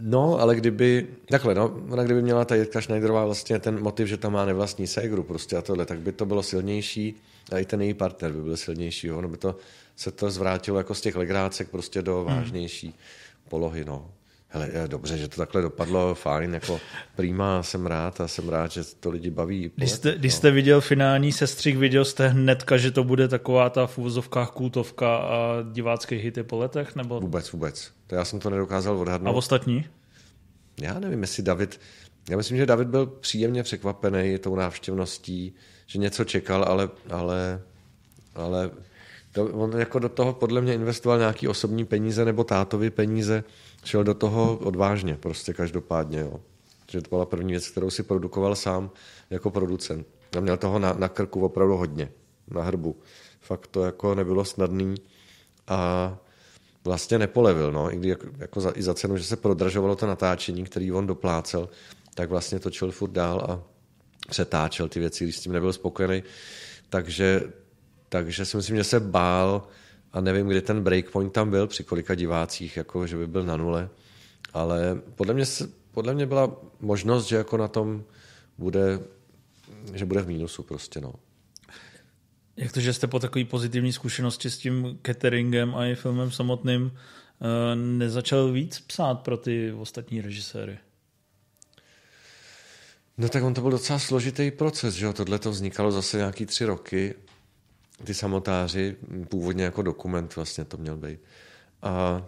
No, ale kdyby, takhle, no, ona kdyby měla ta Jitka Schneiderová vlastně ten motiv, že tam má nevlastní ségru prostě a tohle, tak by to bylo silnější a i ten její partner by byl silnější, jo? ono by to se to zvrátilo jako z těch legrácek prostě do hmm. vážnější polohy, no hele, eh, dobře, že to takhle dopadlo, fajn, jako prýmá, jsem rád a jsem rád, že to lidi baví. Když jste, no. když jste viděl finální sestřih, viděl jste hnedka, že to bude taková ta v úvozovkách kultovka a divácký hity po letech? Nebo... Vůbec, vůbec. To já jsem to nedokázal odhadnout. A ostatní? Já nevím, jestli David, já myslím, že David byl příjemně překvapený tou návštěvností, že něco čekal, ale, ale, ale to, on jako do toho podle mě investoval nějaký osobní peníze nebo tátovi peníze, šel do toho odvážně prostě každopádně. Jo. Že to byla první věc, kterou si produkoval sám jako producent. A měl toho na, na krku opravdu hodně, na hrbu. Fakt to jako nebylo snadný a vlastně nepolevil, no, i, kdy, jako, jako za, i za cenu, že se prodražovalo to natáčení, který on doplácel, tak vlastně točil furt dál a přetáčel ty věci, když s tím nebyl spokojený. Takže takže si myslím, že se bál a nevím, kde ten breakpoint tam byl, při kolika divácích, jako že by byl na nule. Ale podle mě, podle mě byla možnost, že jako na tom bude, že bude v mínusu prostě, no. Jak to, že jste po takové pozitivní zkušenosti s tím cateringem a i filmem samotným eh, nezačal víc psát pro ty ostatní režiséry? No tak on to byl docela složitý proces, že jo? Tohle to vznikalo zase nějaký tři roky ty samotáři, původně jako dokument vlastně to měl být. A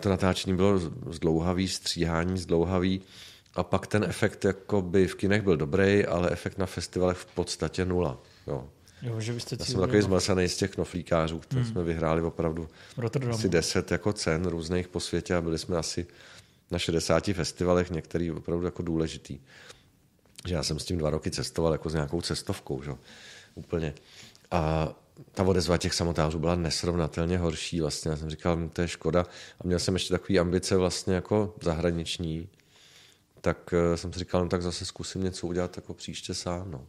to natáčení bylo zdlouhavý, stříhání zdlouhavý a pak ten efekt jako by v kinech byl dobrý, ale efekt na festivalech v podstatě nula. Jo. Jo, že byste Já jsem takový zmasaný z těch knoflíkářů, které hmm. jsme vyhráli opravdu Rotterdamu. asi 10 jako cen různých po světě a byli jsme asi na 60 festivalech, některý opravdu jako důležitý. Že já jsem s tím dva roky cestoval jako s nějakou cestovkou, že? úplně. A ta odezva těch samotářů byla nesrovnatelně horší. Vlastně já jsem říkal, hm, to je škoda. A měl jsem ještě takové ambice vlastně jako zahraniční. Tak eh, jsem si říkal, no tak zase zkusím něco udělat jako příště sám. No.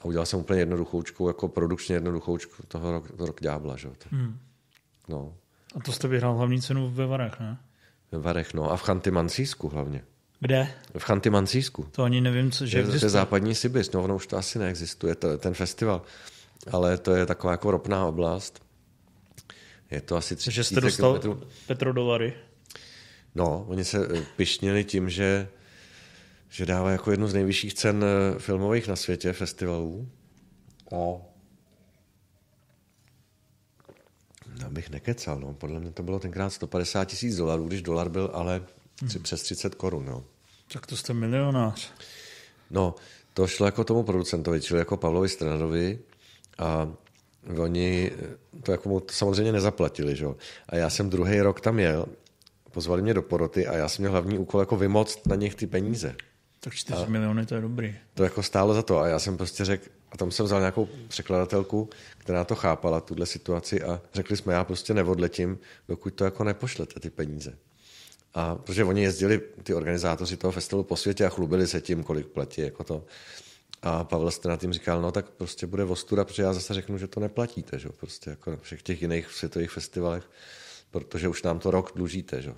A udělal jsem úplně jednoduchoučku, jako produkčně jednoduchoučku toho rok, rok dňábla, Že? Hmm. No. A to jste vyhrál hlavní cenu ve Varech, ne? Ve Varech, no. A v Chantymansísku hlavně. Kde? V Chantymansísku. To ani nevím, co, že je, existuje. To je západní Sibis, no ono už to asi neexistuje, ten festival ale to je taková jako ropná oblast. Je to asi 3000 Že jste dostal kilometrů. petrodolary. No, oni se eh, pišnili tím, že, že dává jako jednu z nejvyšších cen eh, filmových na světě, festivalů. No. Já bych nekecal, no. Podle mě to bylo tenkrát 150 tisíc dolarů, když dolar byl ale hmm. přes 30 korun, no. Tak to jste milionář. No, to šlo jako tomu producentovi, čili jako Pavlovi Stranovi. A oni to jako to samozřejmě nezaplatili. Že? A já jsem druhý rok tam jel, pozvali mě do poroty a já jsem měl hlavní úkol jako vymoct na nich ty peníze. Tak 4 a miliony, to je dobrý. To jako stálo za to a já jsem prostě řekl, a tam jsem vzal nějakou překladatelku, která to chápala, tuhle situaci a řekli jsme, já prostě neodletím, dokud to jako nepošlete ty peníze. A protože oni jezdili, ty organizátoři toho festivalu po světě a chlubili se tím, kolik platí jako to a Pavel Strnad jim říkal, no tak prostě bude ostura, protože já zase řeknu, že to neplatíte, že? prostě jako na všech těch jiných světových festivalech, protože už nám to rok dlužíte. Že?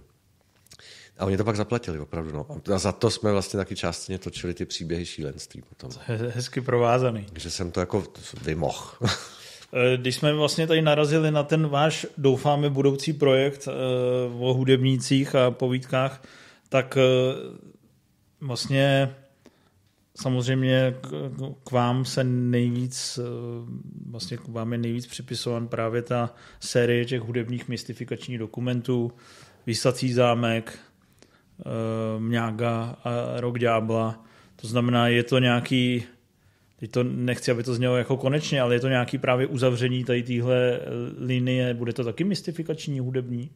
A oni to pak zaplatili opravdu. No. A za to jsme vlastně taky částečně točili ty příběhy šílenství potom. Hezky provázaný. Takže jsem to jako vymohl. Eh, když jsme vlastně tady narazili na ten váš, doufáme, budoucí projekt eh, o hudebnících a povídkách, tak eh, vlastně samozřejmě k vám se nejvíc, eh, vlastně k vám je nejvíc připisovan právě ta série těch hudebních mystifikačních dokumentů, Výsací zámek, eh, Mňága a Rok ďábla. To znamená, je to nějaký, teď to nechci, aby to znělo jako konečně, ale je to nějaký právě uzavření tady téhle eh, linie, bude to taky mystifikační hudební?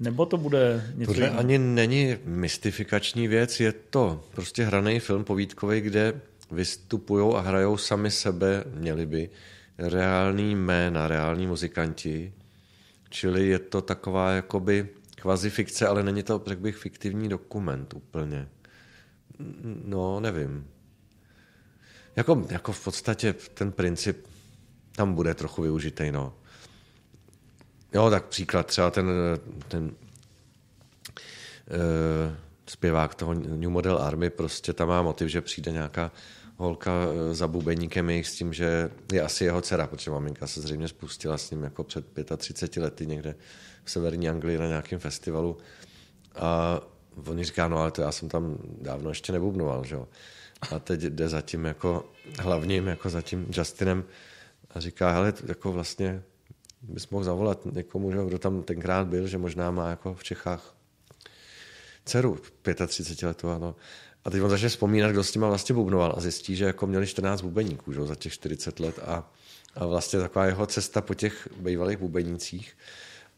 Nebo to bude něco Tohle jiného? ani není mystifikační věc, je to prostě hraný film povídkový, kde vystupují a hrajou sami sebe, měli by, reální jména, reální muzikanti, čili je to taková jakoby kvazi fikce, ale není to, tak bych, fiktivní dokument úplně. No, nevím. Jako, jako v podstatě ten princip tam bude trochu využitej, no. Jo, tak příklad třeba ten, ten uh, zpěvák toho New Model Army, prostě tam má motiv, že přijde nějaká holka eh, za bubeníkem jejich s tím, že je asi jeho dcera, protože maminka se zřejmě spustila s ním jako před 35 lety někde v severní Anglii na nějakém festivalu. A oni říká, no ale to já jsem tam dávno ještě nebubnoval, že jo. A teď jde za tím jako hlavním, jako za tím Justinem a říká, hele, jako vlastně bys mohl zavolat někomu, že, kdo tam tenkrát byl, že možná má jako v Čechách dceru 35 letová, ano, A teď on začne vzpomínat, kdo s nima vlastně bubnoval a zjistí, že jako měli 14 bubeníků že, za těch 40 let a, a vlastně taková jeho cesta po těch bývalých bubenících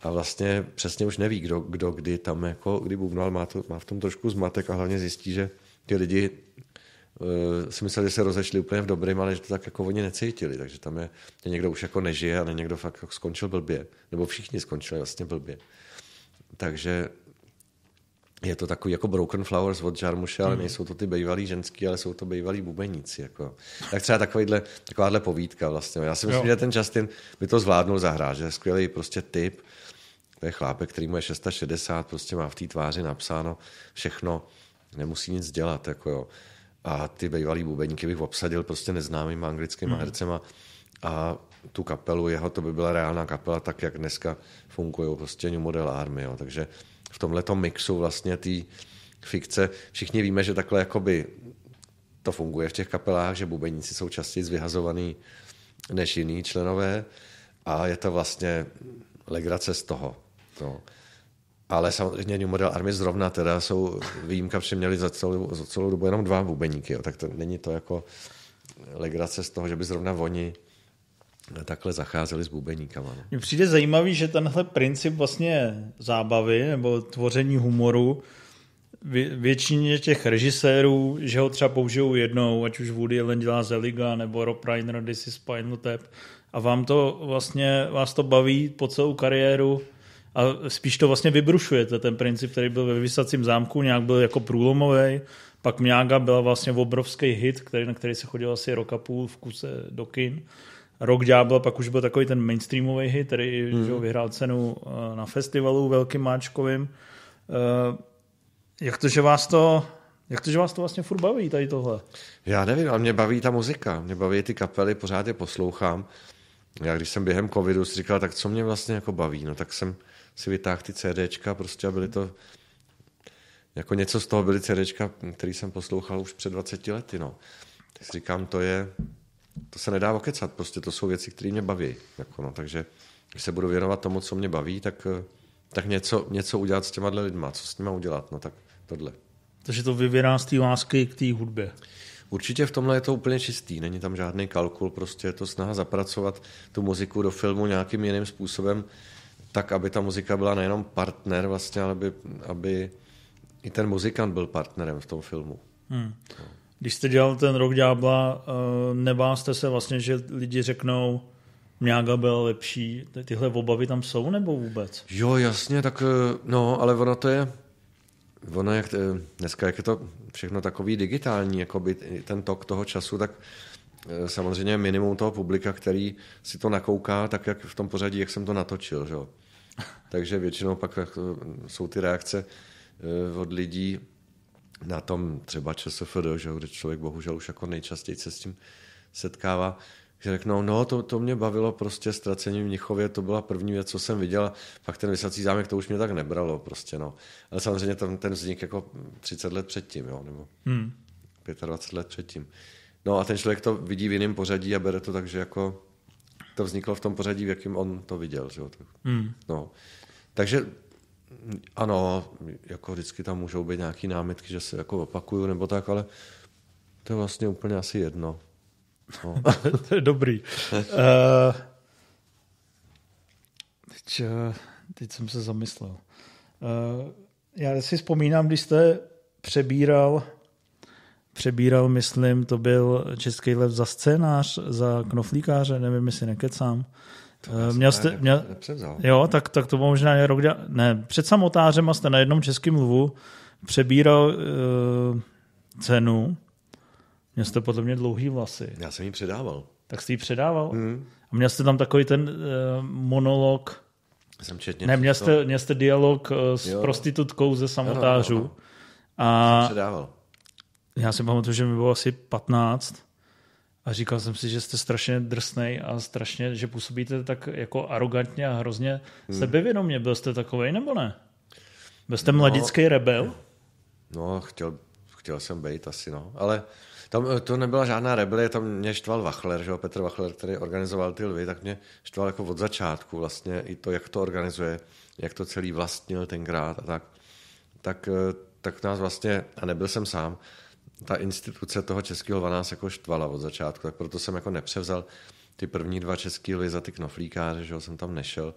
a vlastně přesně už neví, kdo, kdo kdy tam jako, kdy bubnoval, má, to, má v tom trošku zmatek a hlavně zjistí, že ty lidi Eh, si mysleli, že se rozešli úplně v dobrým, ale že to tak jako oni necítili, takže tam je, že někdo už jako nežije a někdo fakt jako skončil blbě, nebo všichni skončili vlastně blbě. Takže je to takový jako Broken Flowers od Jarmuše, ale mhm. nejsou to ty bývalý ženský, ale jsou to bývalý bubeníci. Jako. Tak třeba takovýhle, takováhle povídka vlastně. Já si myslím, jo. že ten Justin by to zvládnul zahrát, že je skvělý prostě typ. To je chlápek, který mu je 660, prostě má v té tváři napsáno všechno, nemusí nic dělat. Jako jo a ty bývalý bubeníky bych obsadil prostě neznámýma anglickým mm. hercema a tu kapelu jeho, to by byla reálná kapela, tak jak dneska fungují prostě New Model Army. Jo. Takže v tomhle mixu vlastně té fikce, všichni víme, že takhle jakoby to funguje v těch kapelách, že bubeníci jsou častěji zvyhazovaný než jiný členové a je to vlastně legrace z toho. No. Ale samozřejmě New Model Army zrovna teda jsou výjimka, protože měli za celou, za celou dobu jenom dva bubeníky, jo. tak to není to jako legrace z toho, že by zrovna oni takhle zacházeli s bubeníkama. No. Mně přijde zajímavý, že tenhle princip vlastně zábavy nebo tvoření humoru většině těch režisérů, že ho třeba použijou jednou, ať už Woody Allen dělá Zeliga nebo Rob Reiner, This is Spinal Tap a vám to vlastně, vás to baví po celou kariéru a spíš to vlastně vybrušujete, ten princip, který byl ve Vysacím zámku, nějak byl jako průlomový, pak Mňága byla vlastně obrovský hit, který, na který se chodil asi rok a půl v kuse do kin. Rok Ďábel pak už byl takový ten mainstreamový hit, který mm. že, vyhrál cenu eh, na festivalu velkým máčkovým. Eh, jak to, že vás to jak to, že vás to vlastně furt baví tady tohle? Já nevím, ale mě baví ta muzika, mě baví ty kapely, pořád je poslouchám. Já když jsem během covidu si říkal, tak co mě vlastně jako baví, no tak jsem si vytáhl ty CDčka prostě a byly to jako něco z toho byly CDčka, který jsem poslouchal už před 20 lety, no. Tak si říkám, to je, to se nedá okecat, prostě to jsou věci, které mě baví, jako no, takže když se budu věnovat tomu, co mě baví, tak, tak něco, něco udělat s těma lidma, co s nima udělat, no tak tohle. Takže to vyvěrá z té lásky k té hudbě. Určitě v tomhle je to úplně čistý, není tam žádný kalkul, prostě je to snaha zapracovat tu muziku do filmu nějakým jiným způsobem, tak, aby ta muzika byla nejenom partner vlastně, ale aby, aby i ten muzikant byl partnerem v tom filmu. Hmm. Když jste dělal ten rok Ďábla, eh, nebál jste se vlastně, že lidi řeknou, Mňága byl lepší, tyhle obavy tam jsou nebo vůbec? Jo, jasně, tak eh, no, ale ono to je, ono jak, eh, dneska jak je to všechno takový digitální, jako by ten tok toho času, tak samozřejmě minimum toho publika, který si to nakouká, tak jak v tom pořadí, jak jsem to natočil, že jo takže většinou pak jsou ty reakce e, od lidí na tom třeba ČSFD, že kde člověk bohužel už jako nejčastěji se s tím setkává, že řeknou, no to, to mě bavilo prostě ztracením v Mnichově, to byla první věc, co jsem viděl, pak ten vysací zámek to už mě tak nebralo prostě, no. Ale samozřejmě ten, ten vznik jako 30 let předtím, jo, nebo hmm. 25 let předtím. No a ten člověk to vidí v jiném pořadí a bere to tak, že jako to vzniklo v tom pořadí, v jakém on to viděl, že jo. Hmm. No. Takže ano, jako vždycky tam můžou být nějaké námitky, že se jako opakuju nebo tak, ale to je vlastně úplně asi jedno. No. to je dobrý. uh, teď, eh, teď jsem se zamyslel. Uh, já si vzpomínám, když jste přebíral, přebíral, myslím, to byl Český lev za scénář, za knoflíkáře, nevím, jestli nekecám. Uh, to eh, měl jste, měl, jo, tak, tak to bylo možná rok, ne, před samotářem jste na jednom českém mluvu přebíral uh, cenu. Měl jste podle mě dlouhý vlasy. Já jsem ji předával. Tak jste ji předával? Mm. A měl jste tam takový ten uh, monolog. Jsem četně ne, měl jste, měl jste dialog uh, s jo. prostitutkou ze samotářů. Jo, jo, jo. A jsem předával. Já si pamatuju, že mi bylo asi 15 a říkal jsem si, že jste strašně drsný a strašně, že působíte tak jako arrogantně a hrozně hmm. sebevědomě. Byl jste takový nebo ne? Byl jste no. mladický no, rebel? No, chtěl, chtěl jsem být asi, no. Ale tam eh, to nebyla žádná rebelie, tam mě štval Vachler, že jo, Petr Vachler, který organizoval ty lvy, tak mě štval jako od začátku vlastně i to, jak to organizuje, jak to celý vlastnil tenkrát a tak. Tak, eh, tak nás vlastně, a nebyl jsem sám, ta instituce toho českého nás jako štvala od začátku, tak proto jsem jako nepřevzal ty první dva český lvy za ty knoflíkáře, že jsem tam nešel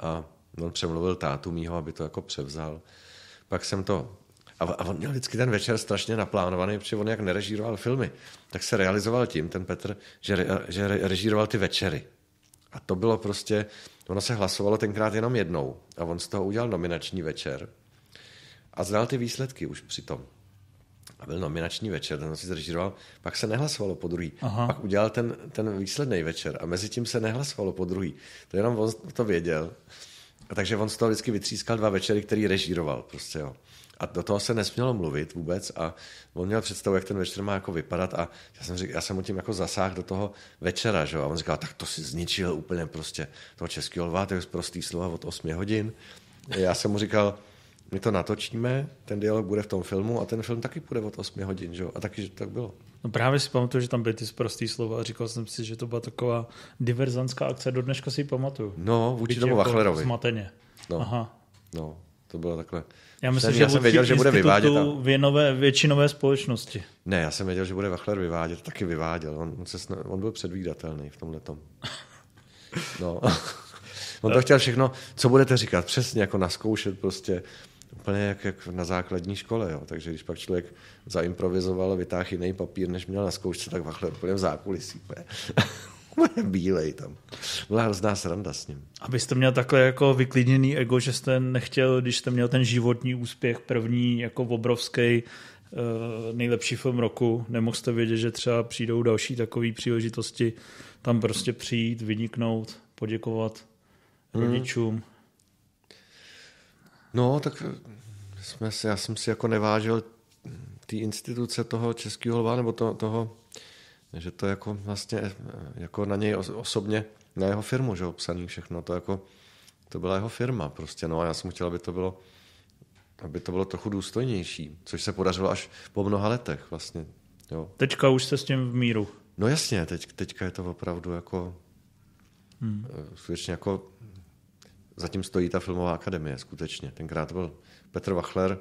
a on přemluvil tátu mýho, aby to jako převzal. Pak jsem to a, on měl vždycky ten večer strašně naplánovaný, protože on jak nerežíroval filmy, tak se realizoval tím, ten Petr, že, re, že re, režíroval ty večery. A to bylo prostě, ono se hlasovalo tenkrát jenom jednou a on z toho udělal nominační večer a znal ty výsledky už přitom. A byl nominační večer, ten si zrežíroval, pak se nehlasovalo po druhý. Aha. Pak udělal ten, ten výsledný večer a mezi tím se nehlasovalo po druhý. To jenom on to věděl. A takže on z toho vždycky vytřískal dva večery, který režíroval. Prostě, jo. A do toho se nesmělo mluvit vůbec a on měl představu, jak ten večer má jako vypadat a já jsem, řekl, já jsem mu tím jako zasáhl do toho večera, že jo? A on říkal, tak to si zničil úplně prostě toho českého lva, to je prostý slova od 8 hodin. A já jsem mu říkal, my to natočíme, ten dialog bude v tom filmu a ten film taky bude od 8 hodin, že jo? A taky, že to tak bylo. No právě si pamatuju, že tam byly ty prostý slova a říkal jsem si, že to byla taková diverzantská akce, do dneška si ji pamatuju. No, vůči tomu jako Vachlerovi. Zmateně. No, Aha. no, to bylo takhle. Já myslím, že já jsem věděl, že bude vyvádět. A... Věnové, většinové společnosti. Ne, já jsem věděl, že bude Vachler vyvádět, taky vyváděl. On, on, se, sna... on byl předvídatelný v tomhle tom. No. On to chtěl všechno, co budete říkat, přesně jako naskoušet prostě úplně jak, jak na základní škole. Jo. Takže když pak člověk zaimprovizoval vytáhl jiný papír, než měl na zkoušce, tak vachle úplně v zákulisí. Bílej tam. Byla hrozná sranda s ním. Abyste měl takhle jako vyklidněný ego, že jste nechtěl, když jste měl ten životní úspěch první, jako obrovský, eh, nejlepší film roku, nemohl jste vědět, že třeba přijdou další takové příležitosti tam prostě přijít, vyniknout, poděkovat hmm. rodičům. Hmm. No, tak jsme si, já jsem si jako nevážil ty instituce toho českého lva, nebo to, toho, že to jako vlastně jako na něj osobně, na jeho firmu, že obsaný všechno, to jako to byla jeho firma prostě, no a já jsem chtěl, aby to bylo aby to bylo trochu důstojnější, což se podařilo až po mnoha letech vlastně. Jo. Teďka už jste s tím v míru. No jasně, teď, teďka je to opravdu jako hmm. skutečně jako zatím stojí ta filmová akademie, skutečně. Tenkrát to byl Petr Wachler,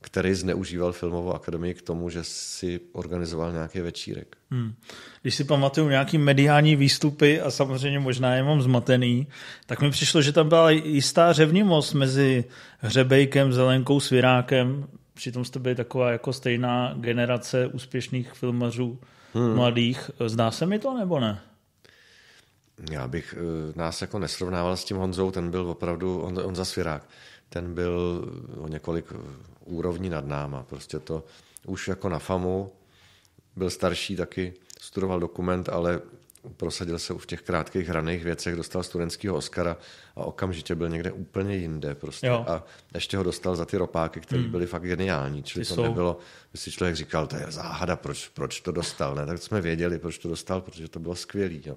který zneužíval filmovou akademii k tomu, že si organizoval nějaký večírek. Hmm. Když si pamatuju nějaký mediální výstupy a samozřejmě možná je mám zmatený, tak mi přišlo, že tam byla jistá řevnivost mezi Hřebejkem, Zelenkou, Svirákem, přitom jste byli taková jako stejná generace úspěšných filmařů hmm. mladých. Zdá se mi to nebo ne? já bych eh, nás jako nesrovnával s tím Honzou, ten byl opravdu, on, on svirák, ten byl o několik eh, úrovní nad náma, prostě to už jako na FAMu, byl starší taky, studoval dokument, ale prosadil se už v těch krátkých hraných věcech, dostal studentského Oscara a okamžitě byl někde úplně jinde prostě. Jo. A ještě ho dostal za ty ropáky, které hmm. byly fakt geniální. Čili ty to jsou... nebylo, když si člověk říkal, to je záhada, proč, proč to dostal. Ne? Tak jsme věděli, proč to dostal, protože to bylo skvělý. Jo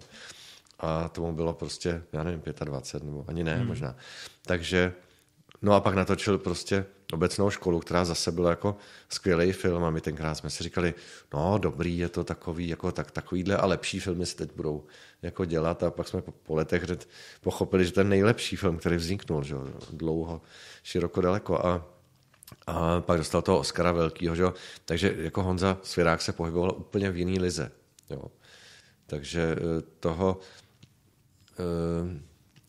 a tomu bylo prostě, já nevím, 25 nebo ani ne hmm. možná. Takže, no a pak natočil prostě obecnou školu, která zase byla jako skvělý film a my tenkrát jsme si říkali, no dobrý, je to takový, jako tak, takovýhle a lepší filmy se teď budou jako dělat a pak jsme po, po letech pochopili, že ten nejlepší film, který vzniknul, že dlouho, široko, daleko a a pak dostal toho Oscara velkýho, že takže jako Honza Svirák se pohyboval úplně v jiný lize. Jo? Takže eh, toho Eh,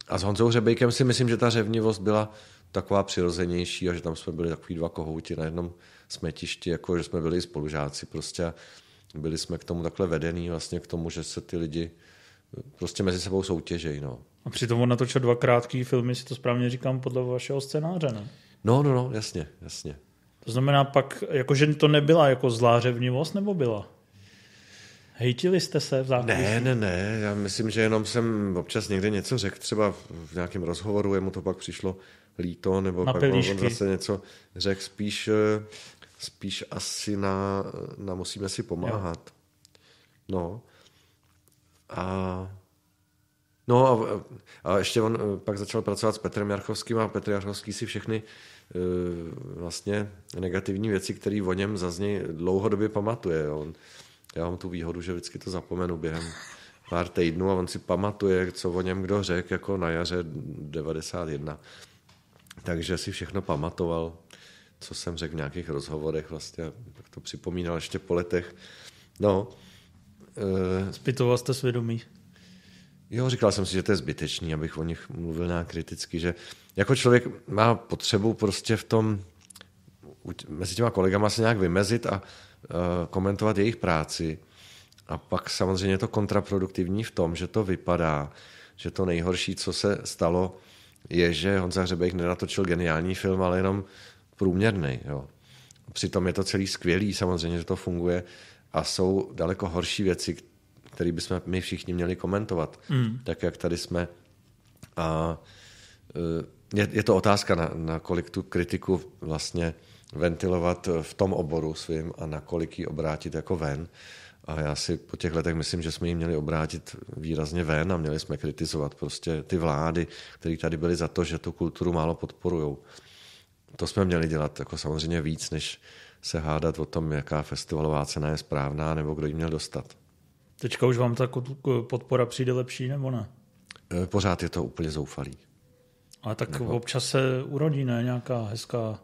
a s Honzou Hřebejkem si myslím, že ta řevnivost byla taková přirozenější a že tam jsme byli takový dva kohouti na jednom smetišti, jako že jsme byli spolužáci prostě byli jsme k tomu takhle vedení, vlastně k tomu, že se ty lidi eh, prostě mezi sebou soutěžejí. No. A přitom on natočil dva krátké filmy, si to správně říkám, podle vašeho scénáře, ne? No, no, no, jasně, jasně. To znamená pak, jakože to nebyla jako zlá řevnivost, nebo byla? Hejtili jste se v zákulisí? Ne, ne, ne. Já myslím, že jenom jsem občas někde něco řekl, třeba v nějakém rozhovoru, jemu to pak přišlo líto, nebo na pak pilíšky. on zase něco řekl spíš, eh, spíš asi na, na musíme si pomáhat. Jo. No. A No a, a ještě on eh, pak začal pracovat s Petrem Jarchovským a Petr Jarchovský si všechny eh, vlastně negativní věci, které o něm zazní dlouhodobě pamatuje. On já mám tu výhodu, že vždycky to zapomenu během pár týdnů a on si pamatuje, co o něm kdo řekl jako na jaře 91. Takže si všechno pamatoval, co jsem řekl v nějakých rozhovorech vlastně, tak to připomínal ještě po letech. No. E... Zpytoval jste svědomí. Jo, říkal jsem si, že to je zbytečný, abych o nich mluvil nějak kriticky, že jako člověk má potřebu prostě v tom mezi těma kolegama se nějak vymezit a Eh, komentovat jejich práci. A pak samozřejmě je to kontraproduktivní v tom, že to vypadá, že to nejhorší, co se stalo, je, že Honza Hřebejk nenatočil geniální film, ale jenom průměrný. Jo. Přitom je to celý skvělý, samozřejmě, že to funguje a jsou daleko horší věci, které bychom my všichni měli komentovat, mm. tak jak tady jsme. A eh, je, je to otázka, na, na kolik tu kritiku vlastně ventilovat eh, v tom oboru svým a nakolik ji obrátit jako ven. A já si po těch letech myslím, že jsme ji měli obrátit výrazně ven a měli jsme kritizovat prostě ty vlády, které tady byly za to, že tu kulturu málo podporují. To jsme měli dělat jako samozřejmě víc, než se hádat o tom, jaká festivalová cena je správná nebo kdo ji měl dostat. Teďka už vám ta podpora přijde lepší nebo ne? Eh, pořád je to úplně zoufalý. A tak nebo... občas se urodí, ne? Nějaká hezká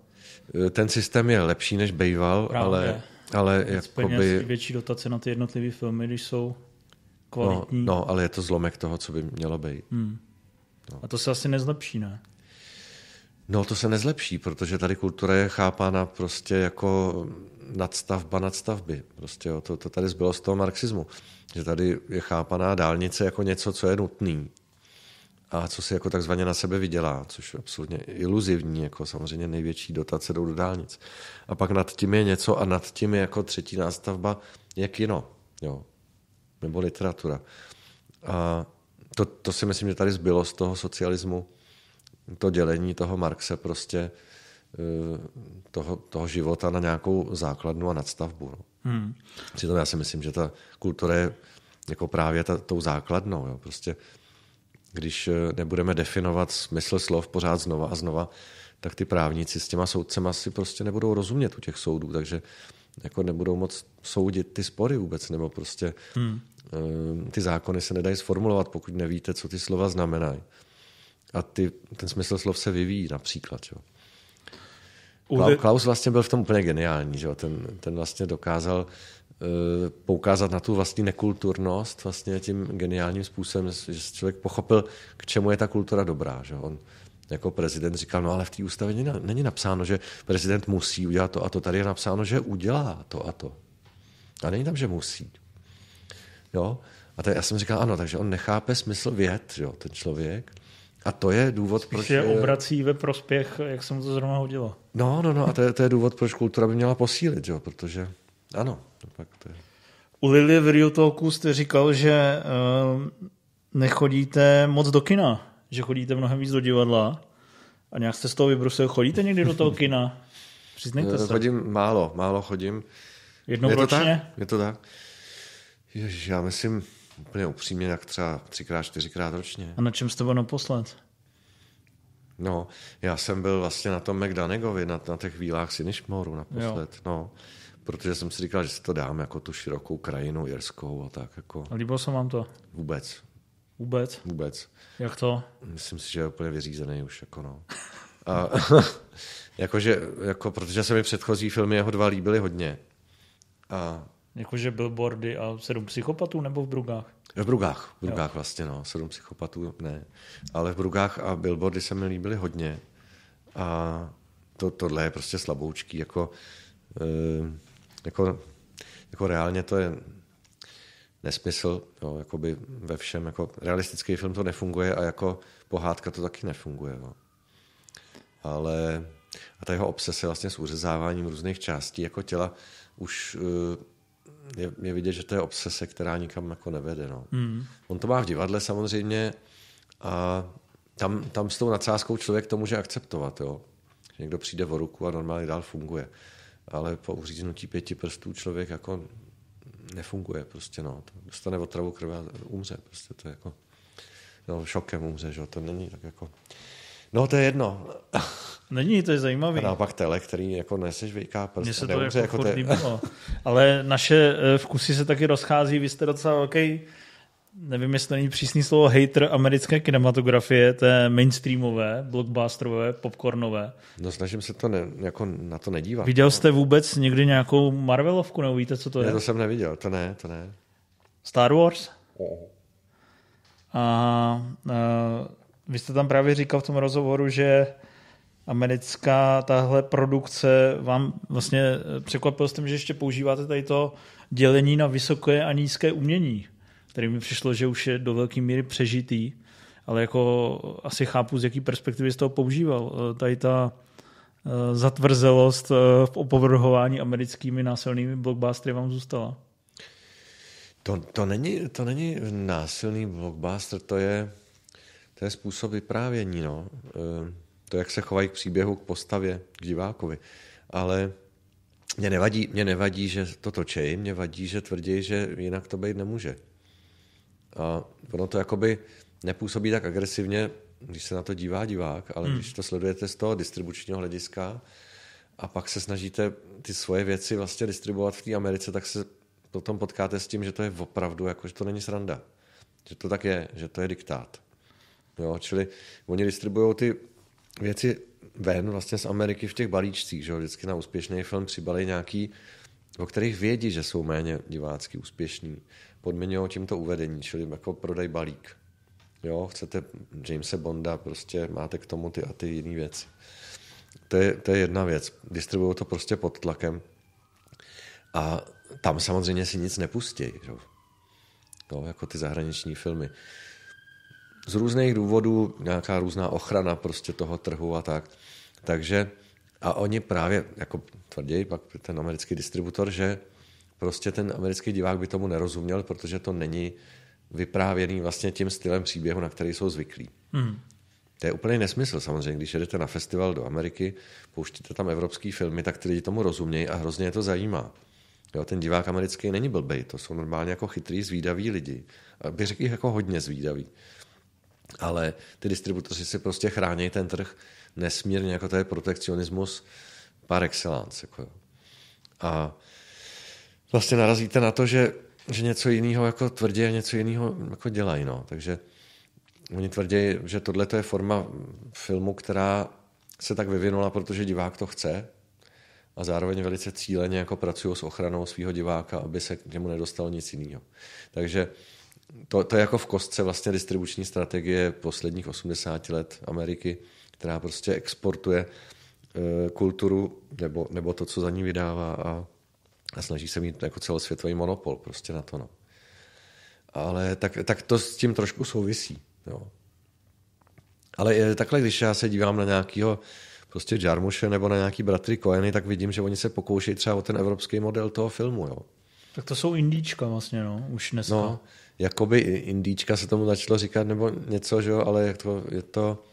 Eh, ten systém je lepší, než bejval, Právě. ale, ale jako jakoby... větší dotace na ty jednotlivé filmy, když jsou no, kvalitní. No, no, ale je to zlomek toho, co by mělo být. Hmm. No. A to se asi nezlepší, ne? No, to se nezlepší, protože tady kultura je chápána prostě jako nadstavba nadstavby. Prostě jo, to, to tady zbylo z toho marxismu. Že tady je chápaná dálnice jako něco, co je nutný a co si jako takzvaně na sebe vydělá, což je absolutně iluzivní, jako samozřejmě největší dotace jdou do dálnic. A pak nad tím je něco a nad tím je jako třetí nástavba je kino, jo, nebo literatura. A to, to si myslím, že tady zbylo z toho socialismu, to dělení toho Marxe prostě, eh, toho, toho života na nějakou základnu a nadstavbu. No. Hmm. Přitom já si myslím, že ta kultura je jako právě ta, tou základnou. Jo. Prostě když eh, nebudeme definovat smysl slov pořád znova a znova, tak ty právníci s těma soudcema si prostě nebudou rozumět u těch soudů, takže jako nebudou moc soudit ty spory vůbec, nebo prostě hmm. Eh, ty zákony se nedají sformulovat, pokud nevíte, co ty slova znamenají. A ty, ten smysl slov se vyvíjí například. Jo. Klaus vlastně byl v tom úplně geniální. Že? Ten, ten vlastně dokázal uh, Eh, poukázat na tu vlastní nekulturnost vlastně tím geniálním způsobem, že člověk pochopil, k čemu je ta kultura dobrá. Že on jako prezident říkal, no ale v té ústavě není napsáno, že prezident musí udělat to a to. Tady je napsáno, že udělá to a to. A není tam, že musí. Jo? A tady já jsem říkal, ano, takže on nechápe smysl věd, jo, ten člověk. A to je důvod, Spíš proč... je obrací ve prospěch, jak jsem to zrovna udělal. No, no, no, a to je, to je důvod, proč kultura by měla posílit, jo, protože ano, to pak to je. U Lily v Rio Talku jste říkal, že uh, nechodíte moc do kina, že chodíte mnohem víc do divadla a nějak jste z toho vybrusil. Chodíte někdy do toho kina? Přiznejte eh, se. Chodím málo, málo chodím. Jednou je ročně? Je to tak? Ježiš, já myslím úplně upřímně, jak třeba třikrát, čtyřikrát ročně. A na čem jste byl naposled? No, já jsem byl vlastně na tom McDonegovi, na, na těch výlách Sinishmoru naposled. Jo. No protože jsem si říkal, že si to dám jako tu širokou krajinu jirskou a tak. Jako. A líbilo se vám to? Vůbec. Vůbec? Vůbec. Jak to? Myslím si, že je úplně vyřízený už. Jako no. a, jakože, jako, protože se mi předchozí filmy jeho dva líbily hodně. A... Jakože billboardy a sedm psychopatů nebo v Brugách? V Brugách, v Brugách jo. vlastně, no. Sedm psychopatů ne. Ale v Brugách a billboardy se mi líbily hodně. A to, tohle je prostě slaboučký, jako... Eh, jako, jako reálně to je nesmysl, jo, jakoby ve všem, jako realistický film to nefunguje a jako pohádka to taky nefunguje. Jo. Ale a ta jeho obsese vlastně s uřezáváním různých částí jako těla už eh, je, je vidět, že to je obsese, která nikam jako nevede. No. Mm. On to má v divadle samozřejmě a tam, tam s tou nadsázkou člověk to může akceptovat. Jo. Že někdo přijde o ruku a normálně dál funguje ale po uříznutí pěti prstů člověk jako nefunguje prostě, no. Dostane otravu krve a umře, prostě to je jako, no, šokem umře, že to není tak jako, no to je jedno. Není, to je zajímavé. A pak tele, který jako neseš vejká prst. Mně se to neumře, jako, jako te... Ale naše eh, vkusy se taky rozchází, vy jste docela velký okay nevím, jestli to není přísný slovo, hater americké kinematografie, té mainstreamové, blockbusterové, popcornové. No snažím se to ne, jako na to nedívat. Viděl no. jste vůbec někdy nějakou Marvelovku, nebo víte, co to je? Ne, to jsem neviděl, to ne, to ne. Star Wars? Oh. A, a e, vy jste tam právě říkal v tom rozhovoru, že americká tahle produkce vám vlastně e, překvapil tím, že ještě používáte tady to dělení na vysoké a nízké umění který mi přišlo, že už je do velké míry přežitý, ale jako asi chápu, z jaký perspektivy z toho používal. Eh, tady ta eh, zatvrzelost eh, v opovrhování americkými násilnými blockbustery vám zůstala. To, to, není, to není násilný blockbuster, to je, to je způsob vyprávění. No. To, jak se chovají k příběhu, k postavě, k divákovi. Ale mě nevadí, mě nevadí že to točej, mě vadí, že tvrdí, že jinak to být nemůže. A ono to jakoby nepůsobí tak agresivně, když se na to dívá divák, ale hmm. když to sledujete z toho distribučního hlediska a pak se snažíte ty svoje věci vlastně distribuovat v té Americe, tak se potom potkáte s tím, že to je opravdu, jako, že to není sranda. Že to tak je, že to je diktát. Jo, čili oni distribuují ty věci ven vlastně z Ameriky v těch balíčcích, že jo? vždycky na úspěšný film přibali nějaký, o kterých vědí, že jsou méně divácky úspěšní podmiňují tímto uvedení, čili jako prodej balík. Jo, chcete Jamesa Bonda, prostě máte k tomu ty a ty jiné věci. To je, to je jedna věc. Distribuují to prostě pod tlakem a tam samozřejmě si nic nepustí. Jo. Jo, no, jako ty zahraniční filmy. Z různých důvodů, nějaká různá ochrana prostě toho trhu a tak. Takže a oni právě, jako tvrdí pak ten americký distributor, že prostě ten americký divák by tomu nerozuměl, protože to není vyprávěný vlastně tím stylem příběhu, na který jsou zvyklí. Hmm. To je úplný nesmysl samozřejmě, když jedete na festival do Ameriky, pouštíte tam evropský filmy, tak ty lidi tomu rozumějí a hrozně je to zajímá. Jo, ten divák americký není blbej, to jsou normálně jako chytrý, zvídaví lidi. Bych řekl jako hodně zvídaví. Ale ty distributoři si prostě chrání ten trh nesmírně, jako to je protekcionismus par excellence. Jako A vlastně narazíte na to, že, že něco jiného jako tvrdí a něco jiného jako dělají. No. Takže oni tvrdí, že tohle je forma filmu, která se tak vyvinula, protože divák to chce a zároveň velice cíleně jako pracují s ochranou svého diváka, aby se k němu nedostalo nic jiného. Takže to, to je jako v kostce vlastně distribuční strategie posledních 80 let Ameriky, která prostě exportuje e, kulturu nebo, nebo to, co za ní vydává a a snaží se mít jako celosvětový monopol prostě na to. No. Ale tak, tak to s tím trošku souvisí. Jo. Ale takhle, když já se dívám na nějakého prostě Jarmuše nebo na nějaký bratry Koeny, tak vidím, že oni se pokoušejí třeba o ten evropský model toho filmu. Jo. Tak to jsou indíčka vlastně, no, už dneska. No, jakoby indíčka se tomu začalo říkat nebo něco, že jo, ale to, je to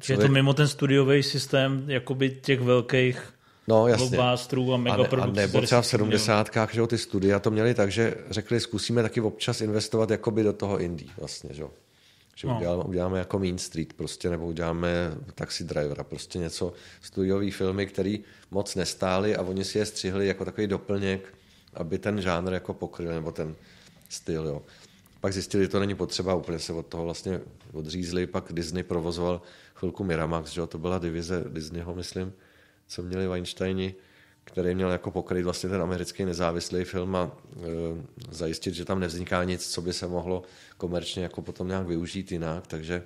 Člověk... Je to mimo ten studiový systém jakoby těch velkých no, jasně. a A, ne, a nebo třeba v 70. že jo, ty studia to měli tak, že řekli, zkusíme taky občas investovat jakoby do toho indie vlastně, že jo. Že no. uděláme, uděláme jako Mean Street prostě, nebo uděláme Taxi Drivera, prostě něco, studiový filmy, který moc nestály a oni si je střihli jako takový doplněk, aby ten žánr jako pokryl, nebo ten styl, jo. Pak zjistili, že to není potřeba, úplně se od toho vlastně odřízli, pak Disney provozoval chvilku Miramax, že jo, to byla divize Disneyho, myslím, co měli Weinsteini, který měl jako pokryt vlastně ten americký nezávislý film a e, zajistit, že tam nevzniká nic, co by se mohlo komerčně jako potom nějak využít jinak, takže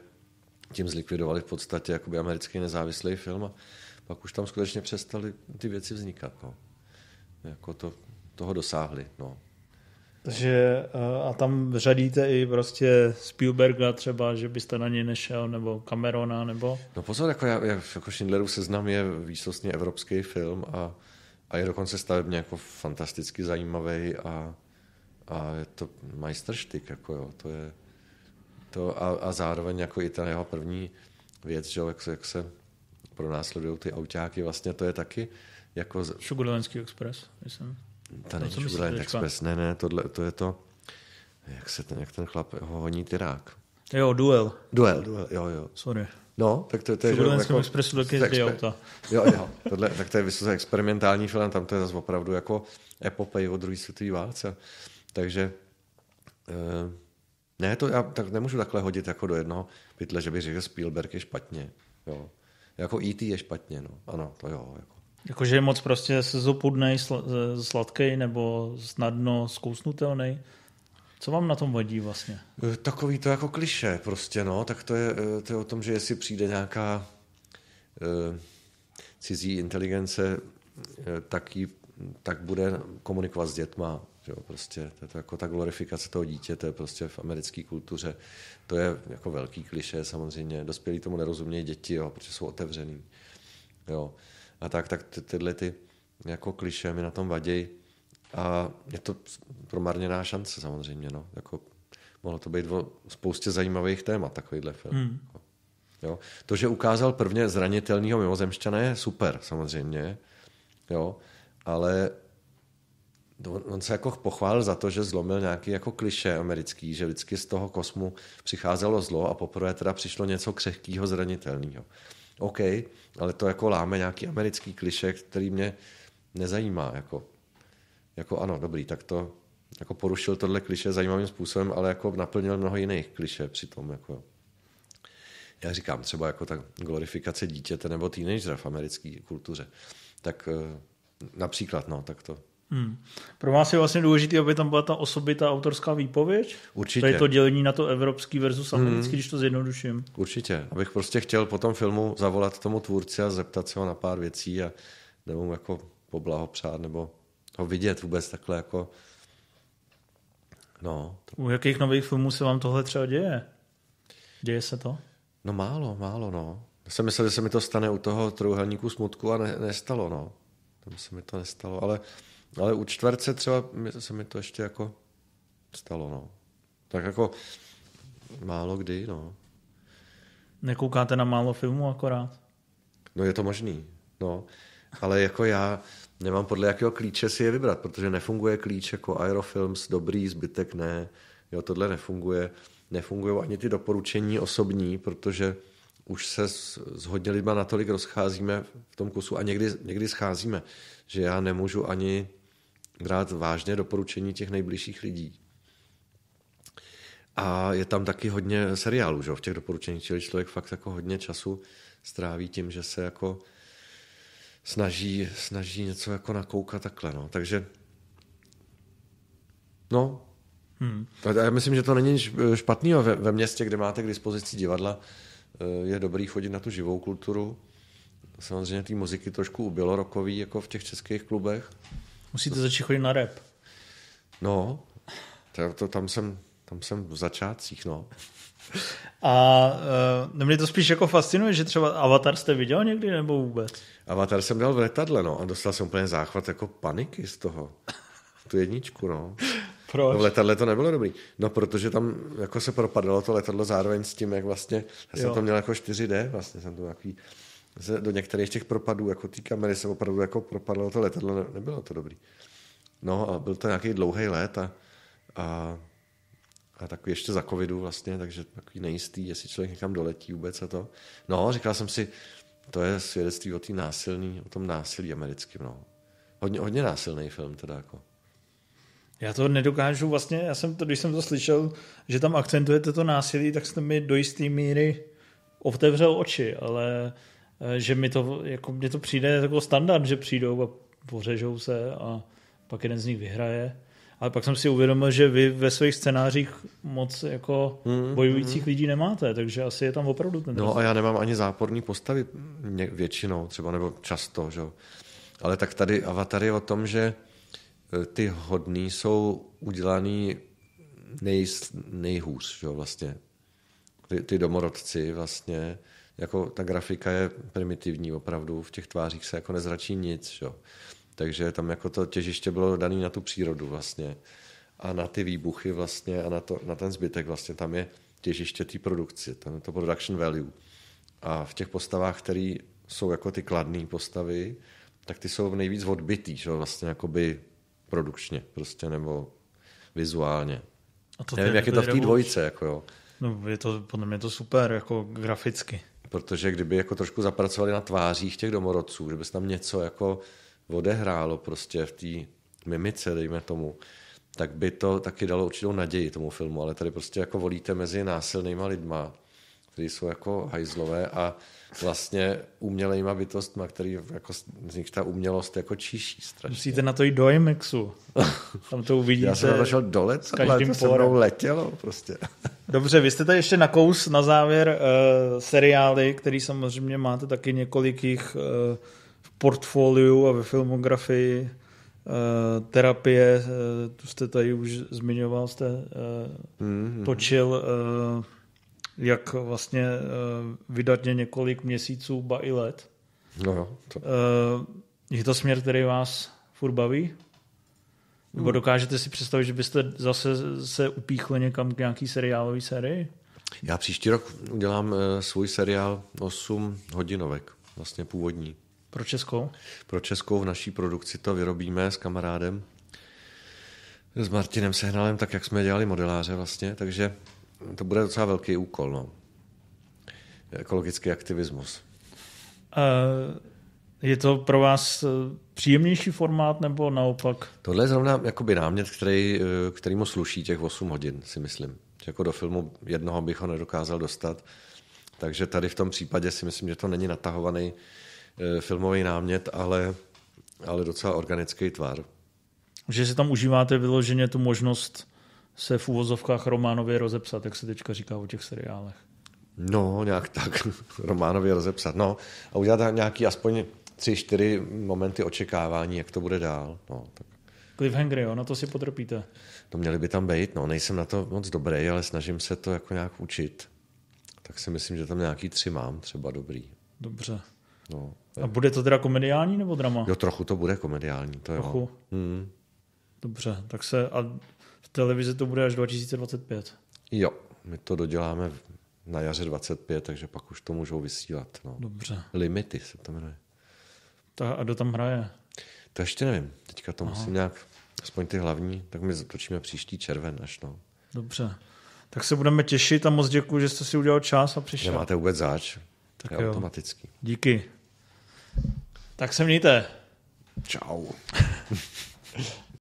tím zlikvidovali v podstatě jakoby americký nezávislý film a pak už tam skutečně přestaly ty věci vznikat. No. Jako to, toho dosáhli. No že eh, a tam řadíte i prostě Spielberga třeba, že byste na něj nešel, nebo Camerona, nebo... No pozor, jako, já, jako Schindlerů seznam je výsostně evropský film a, a je dokonce stavebně jako fantasticky zajímavý a, a je to majstrštyk, jako jo, to je to a, a zároveň jako i ta jeho první věc, že jak se, jak se pronásledují ty autáky, vlastně to je taky jako... Z... Šugulovenský express, myslím. To není Sugarland Express, ne, ne, tohle, to je to, jak se ten, jak ten chlap ho honí tyrák. Jo, duel. Duel, duel jo, jo. Sorry. No, tak to, to je... Sugarland jako, Expressu taky dvě auta. Jo, jo, tohle, tak to je vysoce experimentální film, tam to je zase opravdu jako epopej o druhý světový válce. Takže eh, ne, to já tak nemůžu takhle hodit jako do jednoho pytle, že bych řekl, Spielberg je špatně. Jo. Jako E.T. je špatně, no. Ano, to jo. Jako. Jakože je moc prostě sezopudnej, sl- sladký nebo snadno zkousnutelný. Co vám na tom vadí vlastně? Eh, takový to jako kliše prostě, no. Tak to je, eh, to je o tom, že jestli přijde nějaká eh, cizí inteligence, eh, tak, jí, tak bude komunikovat s dětma. Že jo, prostě, to je to jako ta glorifikace toho dítěte to prostě v americké kultuře. To je jako velký kliše samozřejmě. Dospělí tomu nerozumějí děti, jo, protože jsou otevřený. Jo a tak, tak ty, tyhle ty jako kliše mi na tom vaděj a je to promarněná šance samozřejmě, no. Jako, mohlo to být o spoustě zajímavých témat takovýhle film. Hmm. Jako, jo. To, že ukázal prvně zranitelného mimozemšťana je super samozřejmě, jo, ale on se jako pochválil za to, že zlomil nějaký jako kliše americký, že vždycky z toho kosmu přicházelo zlo a poprvé teda přišlo něco křehkého, zranitelného. OK, ale to jako láme nějaký americký klišek, který mě nezajímá. Jako, jako ano, dobrý, tak to jako porušil tohle kliše zajímavým způsobem, ale jako naplnil mnoho jiných kliše přitom. Jako. Já říkám třeba jako tak glorifikace dítěte nebo teenagera v americké kultuře. Tak eh, například, no, tak to, Hmm. Pro vás je vlastně důležité, aby tam byla ta osobitá autorská výpověď? Určitě. To je to dělení na to evropský versus hmm. americký, hmm. když to zjednoduším. Určitě. Abych prostě chtěl po tom filmu zavolat tomu tvůrci a zeptat se ho na pár věcí a nebo mu jako poblahopřát, nebo ho vidět vůbec takhle jako... No. To... U jakých nových filmů se vám tohle třeba děje? Děje se to? No málo, málo, no. Já jsem myslel, že se mi to stane u toho trouhelníku smutku a ne, nestalo, no. Tam se mi to nestalo, ale ale u čtverce třeba se mi to ještě jako stalo, no. Tak jako málo kdy, no. Nekoukáte na málo filmů akorát? No je to možný, no. Ale jako já nemám podle jakého klíče si je vybrat, protože nefunguje klíč jako Aerofilms, dobrý, zbytek ne. Jo, tohle nefunguje. Nefungují ani ty doporučení osobní, protože už se s, s hodně lidma natolik rozcházíme v tom kusu a někdy, někdy scházíme, že já nemůžu ani brát vážně doporučení těch nejbližších lidí. A je tam taky hodně seriálů, že? v těch doporučeních, čili člověk fakt jako hodně času stráví tím, že se jako snaží, snaží něco jako nakoukat takhle. No. Takže no, Hmm. já myslím, že to není špatný. Ve, ve městě, kde máte k dispozici divadla, eh, je dobrý chodit na tu živou kulturu. Samozřejmě té muziky trošku ubylo rokový, jako v těch českých klubech. Musíte začít chodit na rap. No, to, to, tam, jsem, tam jsem v začátcích, no. A uh, mě to spíš jako fascinuje, že třeba Avatar jste viděl někdy nebo vůbec? Avatar jsem dal v letadle, no, a dostal jsem úplně záchvat jako paniky z toho. Tu jedničku, no. Proč? No v letadle to nebylo dobrý. No, protože tam jako se propadalo to letadlo zároveň s tím, jak vlastně, já jsem jo. to měl jako 4D, vlastně jsem to takový se do některých těch propadů, jako ty kamery se opravdu jako propadlo to letadlo, ne, nebylo to dobrý. No a byl to nějaký dlouhý let a, a, a takový ještě za covidu vlastně, takže takový nejistý, jestli člověk někam doletí vůbec a to. No, říkal jsem si, to je svědectví o, násilný, o tom násilí americkém. No. Hodně, hodně násilný film teda jako. Já to nedokážu vlastně, já jsem to, když jsem to slyšel, že tam akcentujete to násilí, tak jste mi do jisté míry otevřel oči, ale Eh, že mi to, jako, mě to přijde jako standard, že přijdou a pořežou se a pak jeden z nich vyhraje. Ale pak jsem si uvědomil, že vy ve svých scénářích moc jako mm, bojujících mm. lidí nemáte, takže asi je tam opravdu ten. No rozdíl. a já nemám ani záporní postavy většinou, třeba nebo často, že? Ale tak tady Avatar je o tom, že eh, ty hodný jsou udělaný nej, nejhůř, že? vlastně. Ty, ty domorodci vlastně jako ta grafika je primitivní opravdu, v těch tvářích se jako nezračí nic, jo. Takže tam jako to těžiště bylo dané na tu přírodu vlastně a na ty výbuchy vlastně a na, to, na ten zbytek vlastně. Tam je těžiště té produkce, tam je to production value. A v těch postavách, které jsou jako ty kladné postavy, tak ty jsou nejvíc odbitý, že vlastně jakoby produkčně prostě nebo vizuálně. A to Nevím, jak je to v té dvojice, jako jo. No, je to, podle mě to super, jako graficky protože kdyby jako trošku zapracovali na tvářích těch domorodců, kdyby se tam něco jako odehrálo prostě v té mimice, dejme tomu, tak by to taky dalo určitou naději tomu filmu, ale tady prostě jako volíte mezi násilnýma lidma, kteří jsou jako hajzlové a vlastně umělejma bytostma, který jako z nich ta umělost jako číší strašně. Musíte na to jít do IMAXu. Tam to uvidíte. Já jsem na to šel do let, ale to se mnou letělo prostě. Dobře, vy jste tady ještě na kous na závěr uh, seriály, který samozřejmě máte taky několik jich uh, v portfoliu a ve filmografii. Uh, terapie, uh, tu jste tady už zmiňoval, jste uh, mm-hmm. točil uh, jak vlastně eh, vydatně několik měsíců, ba i let. No jo, to... Eh, je to směr, který vás furt baví? Nebo hmm. dokážete si představit, že byste zase se upíchli někam k nějaký seriálový sérii? Já příští rok udělám eh, svůj seriál 8 hodinovek, vlastně původní. Pro Českou? Pro Českou v naší produkci to vyrobíme s kamarádem, s Martinem Sehnalem, tak jak jsme dělali modeláře vlastně, takže to bude docela velký úkol, no. Ekologický aktivismus. Je to pro vás eh, příjemnější formát nebo naopak? Tohle je zrovna jakoby námět, který, eh, kterýmu sluší těch 8 hodin, si myslím. Že jako do filmu jednoho bych ho nedokázal dostat. Takže tady v tom případě si myslím, že to není natahovaný eh, filmový námět, ale, ale docela organický tvar. Že si tam užíváte vyloženě tu možnost se v úvozovkách románově rozepsat, jak se teďka říká o těch seriálech. No, nějak tak, románově rozepsat. No, a udělat nějaký aspoň tři, čtyři momenty očekávání, jak to bude dál. No, tak. Cliffhanger, jo, na to si potrpíte. To měli by tam být, no, nejsem na to moc dobrý, ale snažím se to jako nějak učit. Tak si myslím, že tam nějaký tři mám, třeba dobrý. Dobře. No, a bude to teda komediální nebo drama? Jo, trochu to bude komediální, to trochu. jo. Hmm. Dobře, tak se, a v televizi to bude až 2025. Jo, my to doděláme na jaře 25, takže pak už to můžou vysílat. No. Dobře. Limity se to jmenuje. Ta, a kdo tam hraje? To ještě nevím. Teďka to Aha. musím nějak, aspoň ty hlavní, tak my zatočíme příští červen až. No. Dobře. Tak se budeme těšit a moc děkuji, že jste si udělal čas a přišel. Nemáte vůbec záč. Tak je jo. automaticky. Díky. Tak se mějte. Ciao.